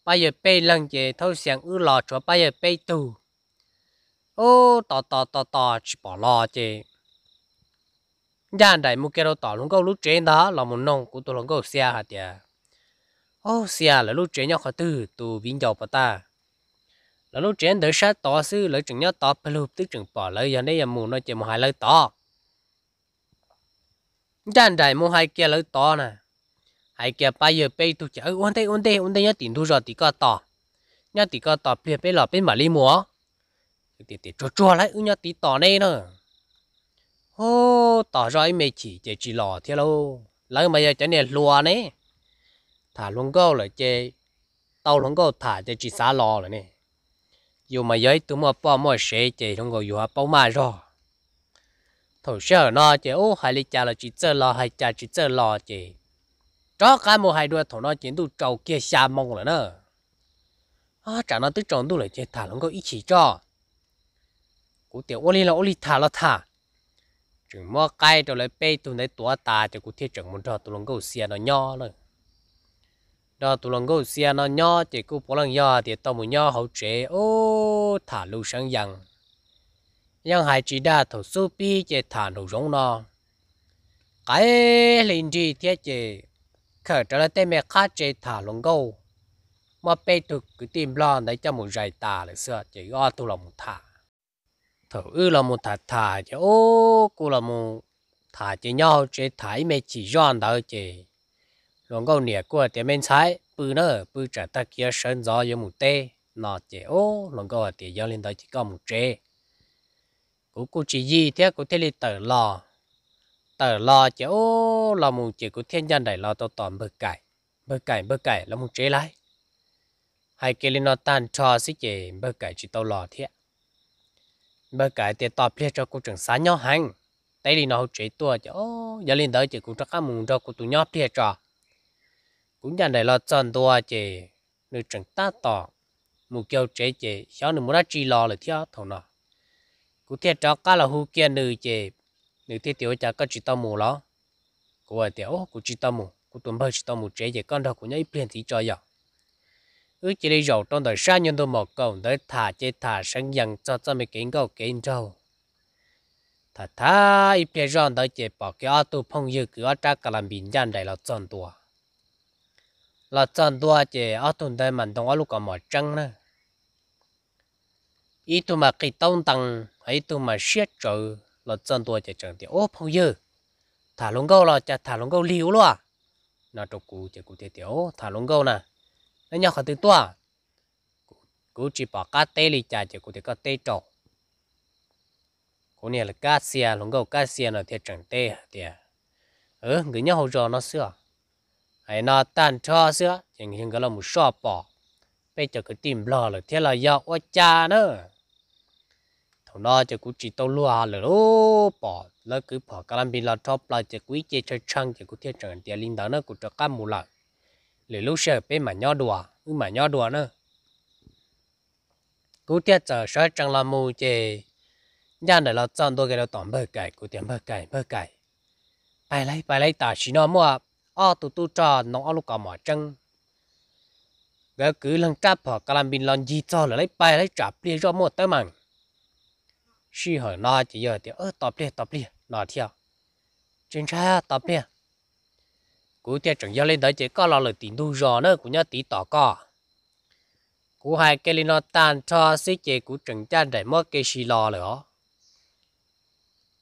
bây giờ bé lăng chạy thâu sáng ư lo cho bây giờ bé tù ô tò tò tò tò chỉ bỏ lo chạy nhà đại mua cái đó tỏ luôn gao lúc trên đó là một nông của tôi luôn gao xe hạt tiệt ô xe là lúc trên nhau khó từ từ vinh dầu bà ta là lúc trên tới sát to sư lỡ chừng nhớ to phải lúc tức chừng bỏ lỡ giờ này giờ mù nó chỉ một hai lấy to chẳng đại một hai kia lấy to nè hai kia bây giờ bây tu chở ôn tê ôn tê ôn tê nhớ tiền thu rồi thì có to nhớ thì có to bia bây lọ bên mà li múa thì thì chua chua lại nhớ tí to này nữa ô to rồi mày chỉ chỉ chỉ lọ thế lâu lấy mà giờ chả nè lúa nè thả luôn câu là chơi tàu luôn câu thả chơi chỉ xá lò rồi nè dù mà giấy tụi mà bỏ mọi xe chị không có dù họ bao mà rồi Thôi sơ nó chị ô hai lý cha là chỉ chơi lo hai cha chỉ chơi lo chị chó cái một hai đuôi thằng nó chỉ tụ trầu kia xa mong là nữa à chả nó tới trồng đủ lại chị thả không có ý chỉ cho cụ tiểu ô lý là ô lý thả là thả chừng mua cái rồi lại bê tụi này tua ta thì cụ thiết chừng muốn cho tụi nó cầu xia nó nho rồi đó tụi lòng gấu xe nó nhỏ thì cứ bỏ lòng nhỏ thì tao muốn nhỏ hậu chế ô thả lưu sang dặn nhưng hai chỉ đa thổ su pi chế thả nụ rong nó cái linh gì thế chế khởi trở lại tên mẹ khác chế thả lòng gấu mà bây thực cứ tìm lo để cho một giải tà là xưa chỉ o tụi lòng thả thổ ư là một thả thả chứ ô cô là một thả chế nhau chế thải mẹ chỉ giòn đó chế lòng ngâu nè của tiền bên trái bự nữa bự trả ta kia sơn gió giống một tê nó chế ô nó ngâu tiền giao lên đó chỉ có một chế cú cú chỉ gì thế cú thế liền tờ lò tờ lò chế ô là một chế cú thiên nhân đại lò tao toàn bơ cải bơ cải bơ cải là một chế lại hai kia liền nó tan cho xí chế bơ cải chỉ tao lò thế bơ cải tiền tọp liệt cho cú trưởng sáng nhau hành tay đi nó chế tua chế ô giao lên đó chỉ cú chắc cá mùng cho cú tụ nhóc thế cho cũng nhận này là chọn đua chị nữ chẳng ta tỏ mục tiêu chế chị cháu nữ muốn chỉ lo là theo thầu nọ cũng thiệt cho cá là hưu kia nữ chị nữ thiệt tiểu cha có chỉ tao mù đó cô ấy tiểu cô chỉ tao mù cô tuần bơi chỉ tao mù chế chị con đâu cũng nhớ liền thì cho giờ ước chỉ đi rầu trong đời xa nhân tôi một cầu tới thả chế thả sáng dần cho cho mấy kiến câu kiến trâu thả thả ít bia rong tới chế bảo cái ô tô phong dư cứ ở trác cả làm bình dân đại là chọn tua là chân đua chỉ ở tuần đây mình đồng ở lúc có mỏ chân nữa ít tụi mà cái tông tăng ấy tụi mà siết trụ là chân đua chỉ chẳng thì ốp không dư thả lông câu là chả thả lông gấu liu luôn nó trục cụ chỉ cụ thể tiểu thả lông gấu nè nó nhau khỏi từ tua cụ chỉ bỏ cá tê lì chả chỉ cụ thể có tê trộn cụ này là cá xia lông gấu, cá xia là thiệt chẳng tê thiệt ừ người nhau hồ trò nó xưa hay nó tan cho xưa chẳng hiện cái là một sọ bỏ bây giờ cái tìm lò là thế là do quá cha nữa thằng nó chỉ cũng chỉ tao lúa là lố bỏ lỡ cứ bỏ cái làm bị là cho bỏ, chỉ quý chế chơi chăng, chỉ cũng thiết chẳng tiền linh đó nữa cũng cho cam mù lại lỡ lúa sợi, bên mà nhỏ đùa cứ mà nhỏ đùa nữa cũng thiết giờ sợ chẳng là mù chế nhà này là trong tôi cái đó tỏm bơ cải cũng tiền bơ cải bơ cải bài lấy bài lấy tả chỉ nó mua Ờ, ở tụ tụ trò nó ở lúc có mỏ chân gỡ cứ lần trap họ cả làm bình lần gì cho là lấy bài lấy trả liền cho một tới mảng si hỏi nó chỉ giờ thì ơ tập đi, tập đi, nó theo chính xác tập liền cú theo chẳng giao lên tới chỉ có lo lời tiền đu rò nữa cũng nhớ tí tỏ co cú hai cái linh nó tan cho xí chế cú chẳng cha để mất cái xì lò nữa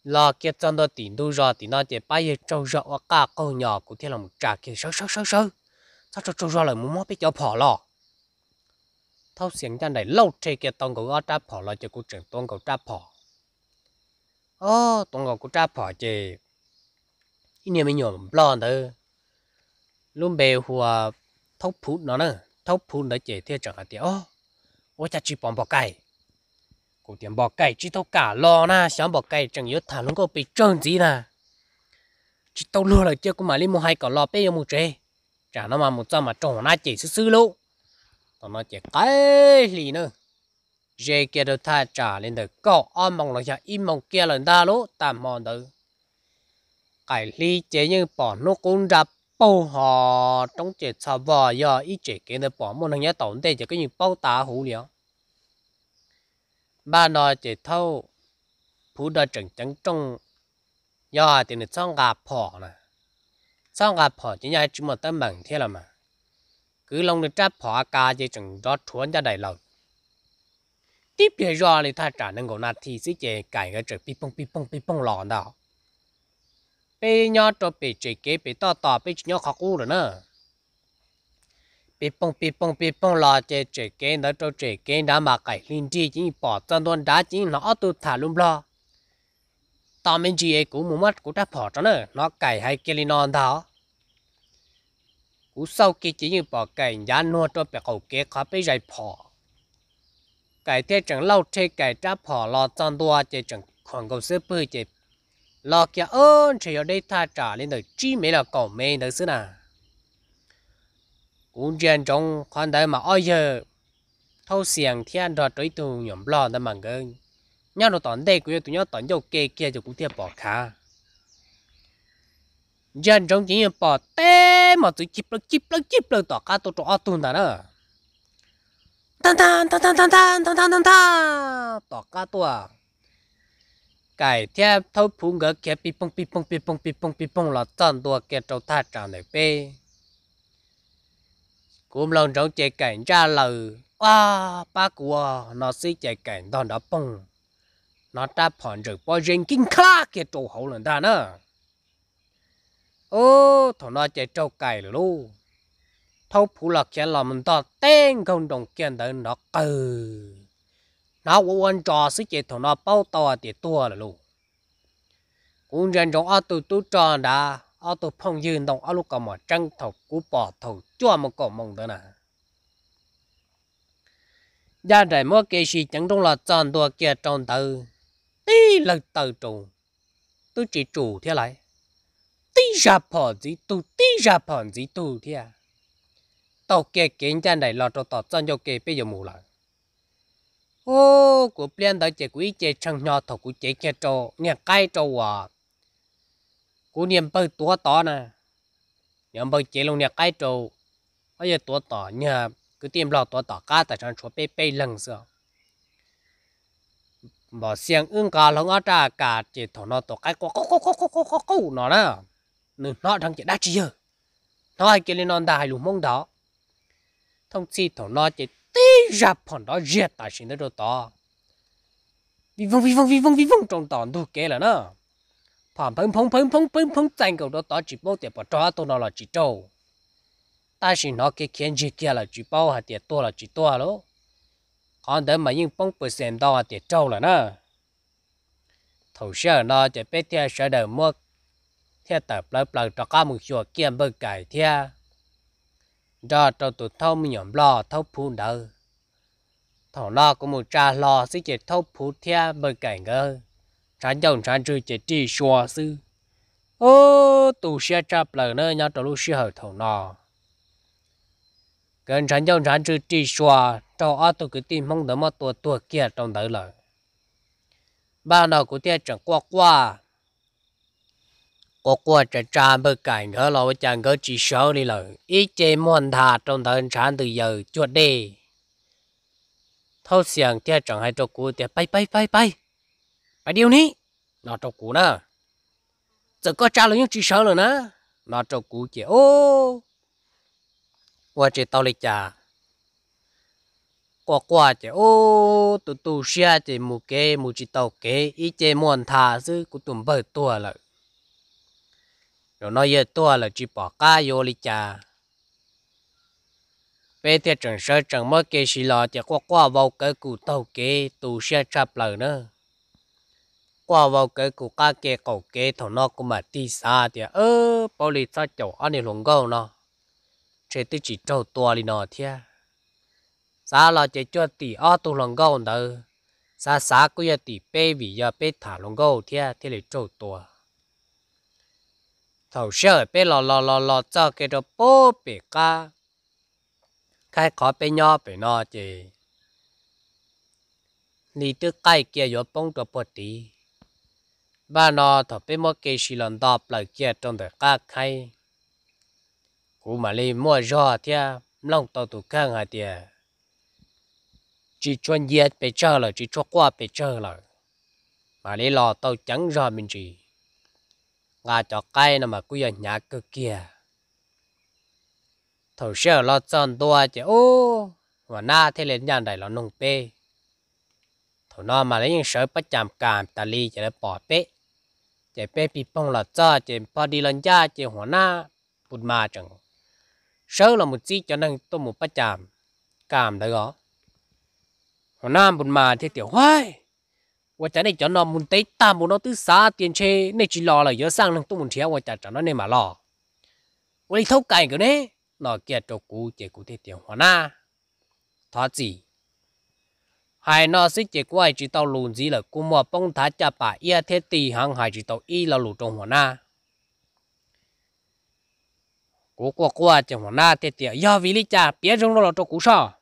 là kia chân đó tiền đu ra thì nó chỉ bay về trâu ra và cả câu nhỏ của thiên là một trà kia sớ sớ sớ sớ sao cho trâu ra lại muốn mót biết cho phỏ lò thâu xiềng chân này lâu chơi kia tông của nó trả phỏ là cho của trưởng tông của trả phỏ ô tông của trả phỏ chứ ít nhiều mình nhiều lo nữa luôn bề hùa thâu phun nó nữa thâu phun nó chỉ thiên chẳng hạt tiệt ô ô cha chỉ bỏng bọc cái cổ tiền bỏ cày chỉ tao cả lo na sáng bỏ cày chẳng nhớ thả luôn có bị trơn gì na. chỉ tao lo là chưa có mà lên mua hai cỏ lo bé một trẻ chả nó mà một trăm mà trồng na chỉ xứ xứ luôn tao nó chỉ cái gì nữa giờ kia đâu thay trả lên được có om mong là im mong kia là ta luôn, tạm mòn được cải ly chế như bỏ nó cũng đập bao họ trong chế sao vò giờ ít chế cái nó bỏ một thằng nhá tổng tệ chỉ có những bao tá hủ liệu ba nó chỉ thâu phú đa chẳng chẳng trung, do thì nó xong gà phỏ nè xong gà phỏ chỉ nhai chúng một tấm bằng thế là mà cứ lòng được chắp phỏ cá à, chỉ chẳng đó chuẩn ra đầy lòng tiếp theo do thì ta trả năng của nát thì sẽ chỉ cài cái trời pi pong pi pong pi pong lòn đó bây nhỏ cho bị chỉ cái bị to to bị nhau khó cú rồi nữa bị bông bị bông bị bông là chế chế cái nó cho chế cái đã mà cái linh chi chỉ bỏ chân đoan đá chỉ nó tu thả luôn lo tao mình chỉ ấy cũng muốn mất cũng đã bỏ cho nữa nó cày hay kia linh non tháo cũng sau khi chỉ như bỏ cày giá nuôi cho bé cầu kế khó bị dạy bỏ cái thế chẳng lâu thế cái đã bỏ lo chân đoan chế chẳng khoảng cầu sữa bơi chế lo kia ơn chỉ ở đây tha trả lên đời chi mấy là cầu mê đời xưa nào cũng chuyện trong con đấy mà ai giờ thâu xiềng thiên đó tới từ nhóm lò đã mà ngưng nhau nó tón đây của tụi nhau tón dầu kê kia cho cũng thiệt bỏ khá dân trong chỉ bỏ té mà tụi chip lực chip lực chip lực tỏ cá tụi cho tụi nó nữa tan tan tan tan tan tan tan tan tan tỏ cá tụi à. cái theo thâu phun gỡ kia pi bông pi bông pi bông pi bông pi bông là chân tụi kia trâu thắt tràn này bê cũng lòng trong chạy cảnh ra lờ à ba của nó xí chạy cảnh đòn đã bông nó ta phản rồi bao rèn kinh khá kia trâu hậu lần ta nữa ô thằng nó chạy trâu cày luôn thâu phụ lạc chạy làm mình ta tên không đồng kiên tới nó cừ nó cũng quan trò xí chạy thằng nó bao to thì tua là luôn cũng rèn trong ở tụ tụ tròn đã ở tổ phong dư đồng ở lúc còn mà trăng thầu cú bỏ thầu chua một cổ mong đó nè gia đại mua kia gì chẳng đúng là tròn đùa kia tròn từ tí lực từ chủ tôi chỉ chủ thế lại tí ra phở gì tu tí ra phở gì tu thế à tàu kia kiến gia này lo cho tàu tròn cho kê bây giờ mù lại ô của bên đó chỉ quý chế chẳng nhỏ thầu của chế kia cho nghe cái cho à cú niệm bơi tua to nè niệm bơi chế lông nhạc cái trâu bây giờ tua tỏ nhờ cứ tiêm lọ tua tỏ cá tại trong chỗ bê bê lần sửa bỏ xiềng ưng cá lông ở trà cá chỉ thổ nó tổ cái quạ quạ quạ quạ quạ quạ quạ nó nè nên nó thằng chỉ đá chi giờ nó hay kia lên non đài lùm mông đó thông chi thổ nó chỉ tí ra phòn đó giết tại xin đó to vì vong vì vong vì vong vì vong trong tòn đủ kế là nè khoảng phấn phấn phấn phấn phấn phấn tranh cầu đó tỏ chỉ bao tiền bỏ cho tôi nó là chỉ trâu ta chỉ nó cái kiến gì kia là chỉ bao hạt tiền to là chỉ to lỗ còn đấy mà những bông bự xem đó hạt tiền trâu là nè thầu sơ nó chỉ biết theo sơ đầu mua theo tập lợp lợp cho cá một chùa kia bơ cải theo đó cho tụi thâu mình nhầm lo thâu phụ đỡ thằng lo cũng một cha lo sẽ chỉ thâu phụ theo bơ cải ngơ sản dòng sản trừ chỉ trì xóa sư ô tù xe chập lờ nơi nhau trò lúc xe hở thổ nọ gần sản dòng sản trừ trì xóa cho á tù cái tìm mong đỡ mà tùa tùa kia trong đỡ lời ba nào cũng tiếc chẳng qua qua có qua trả trả bơ cảnh hở lò chẳng có chỉ sợ đi lời ít chế mòn thà trong thời gian từ giờ chuột đi thâu xiang tiếc chẳng hay cho cú tiếc bay bay bay bay điều trâu cũ nè giờ những sơ rồi trâu cũ chị ô qua qua qua chị chị tao lịch ô tụ tụ xia chị mù kê mù chị tao kê ý chế muốn thả chứ cụ tụm bơi tua lợi rồi nói giờ tua là chị bỏ cá vô lịch cha bé thiệt chẳng sợ chẳng mất cái gì lò chế qua qua vào cái cụ tàu kê tụ xia chập lợi nữa qua vào cái cụ ca kê cầu kê thổ nó cũng mà đi xa thì ơ bảo lì cho chỗ anh này lùng gâu nó chế tư chỉ trâu tua lì nó thia xa là chế cho tỷ ở tu lùng gâu đó xa xa cũng giờ tỷ bê vì giờ bê thả lùng gâu thia thì lì trâu tua thầu xe bê lò lò lò lò cho cái đó bố bê ca khai khó bê nhỏ bê nó chế lì tư cái kia giờ bông cho bột tí ba nó thọ bé mua cây xì lòn đọp lại kia trong đời cá khay cú mà li mua giò thia lòng tàu tụ khang hà thia chỉ cho nhiệt bé chờ là chỉ cho qua bé chờ là mà li lò tàu trắng giò mình chỉ ngà cho cây nằm mà cứ ở nhà cơ kia thầu sợ lo tròn tua chỉ ô và na thế lên nhà đại lo nông bê thầu nó mà lấy những sợ bắt chạm cảm ta ly cho nó bỏ bê chế bé bị bông là cho chế bao đi lần ra chế hoa na bụt ma chẳng sớ là một chi cho nên tôi một bắt chạm cảm đấy đó hoa na bụt ma thì tiểu hoài và chả này cho nó muốn tới ta muốn nó tứ xa tiền chê này chỉ lo là giờ sang năng tôi muốn theo và chả cho nó nên mà lo và đi thâu cày cái này nó kia cho cụ, chế cụ thế tiểu hoa na thoát gì hai nó xích chỉ quay chỉ tàu lùn gì là cũng mà bông thả chả bà ia thế tì hàng hai chỉ tàu y là lù trong hồ na cố qua qua trong hồ na thế tiệt do vì lý cha biết trong đó là cho cú sao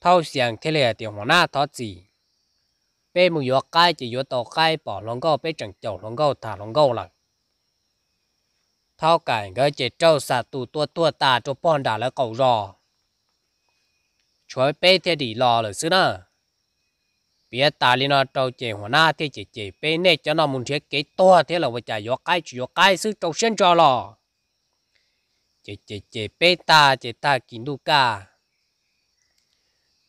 thâu xiang thế là tiệt hồ na thọ gì bê mù yo cái chỉ yo tàu cái bỏ lồng gâu bê chẳng chầu lồng gâu thả lòng gâu là thâu cải cái chỉ trâu xả tù tua tua ta cho bọn đã là cầu rò chúa bé thì đi lò rồi xứ nữa bé ta lên nó trâu chè hoa na thì chè chè bé nè cho nó muốn thiết kế to thế là vợ chả gió cái gió cái xứ trâu xin cho lò chè chè chè bé ta chè ta kinh đu cả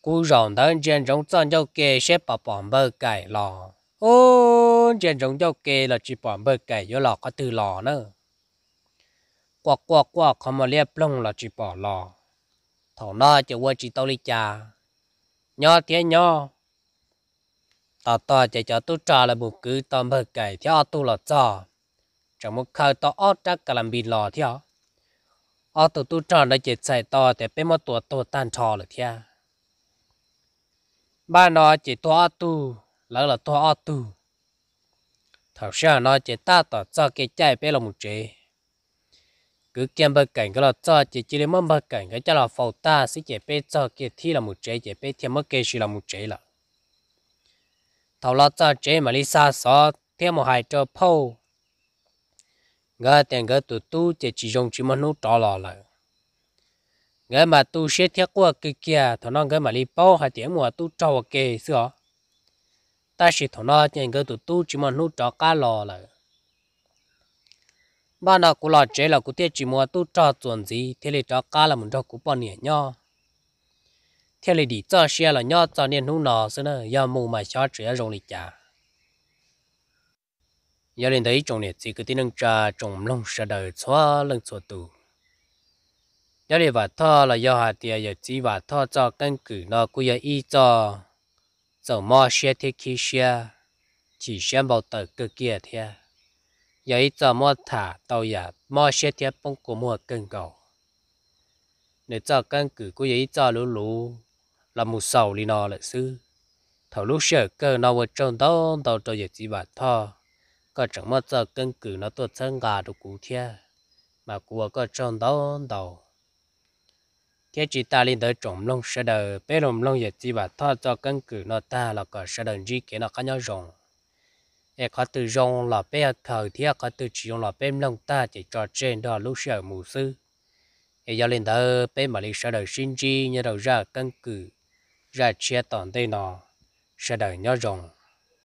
cú rồng thân trên rồng chân cho kê xếp bảo bỏm bơ cải lò ô trên rồng cho kê là chỉ bỏm bơ cải vô lò có từ lò nữa quạ quạ quạ không mà liệp lông là chỉ bỏ lò thằng nó chỉ qua chỉ tao đi cha, nhó thế nhó tao tao chỉ cho tôi trả là một cứ tao mở cái theo tôi là cho chẳng một khâu tao ót chắc cái làm bị lò theo ót tao tôi trả là chỉ chạy tao để bên một tuổi tôi tan trò là theo ba nó chỉ tôi ót tu lỡ là tôi ót tu thằng sao nó chỉ ta tao cho cái chạy bên là một chế cứ kiếm bờ cảnh cái là cho chỉ chỉ đến mâm bờ cảnh cái cho là phao ta sẽ chỉ bé cho kia thi là một chế chỉ bé thêm mất kia là một chế là thầu lo cho chế mà đi xa xó thêm một hai cho phao cái tiền cái tụ tu chỉ chỉ dùng chỉ mà nấu trò lò lại ngã mà tu sẽ thiết qua cái kia thằng nó cái mà đi bao hai tiền mùa tu cho kia xưa ta chỉ thằng nó tiền cái tụ tu chỉ mà nấu trò cá lò lại ba nó cũng lo chế là cũng tiếc chỉ mua tu cho chuẩn gì thế là cho cá là mình cho cũng bao nhiêu nhau thế là đi cho xe là nhau cho nên hôm nọ xưa nó giờ mù mà cho trẻ rồi lịch chả. giờ lên thấy trồng này chỉ cứ tin nâng trồng lông sợ đời xóa lưng xóa tù giờ đi vào thọ là giờ hạt tiền giờ chỉ vào thọ cho căn cứ nó cũng giờ y cho dầu mò xe thì khi xe chỉ xem bảo tờ cơ kia thế 有一只莫塔到呀，莫些天崩过莫更高。nếu cho căn cứ của giấy cho lũ lũ là một sầu đi nó sư thầu lúc sợ cơ nó vào trong đó tàu cho chỉ bạt thò có chẳng mất cho căn cứ nó tuột thân gà được cú thia mà của có trong đó tàu thế chỉ ta lên tới trộm lông sẽ đời bé lồng lông giấy chỉ bạt thò cho căn cứ nó ta là có sẽ đời gì nó cá nhau rồng e có từ rong là bé thờ thì có từ chỉ là bé lông ta chỉ cho trên đó lúc sợ mù sư e giao lên thờ bé mà lịch sợ đời sinh chi như đầu ra căn cứ ra chia toàn tây nó, sợ đời nhớ rồng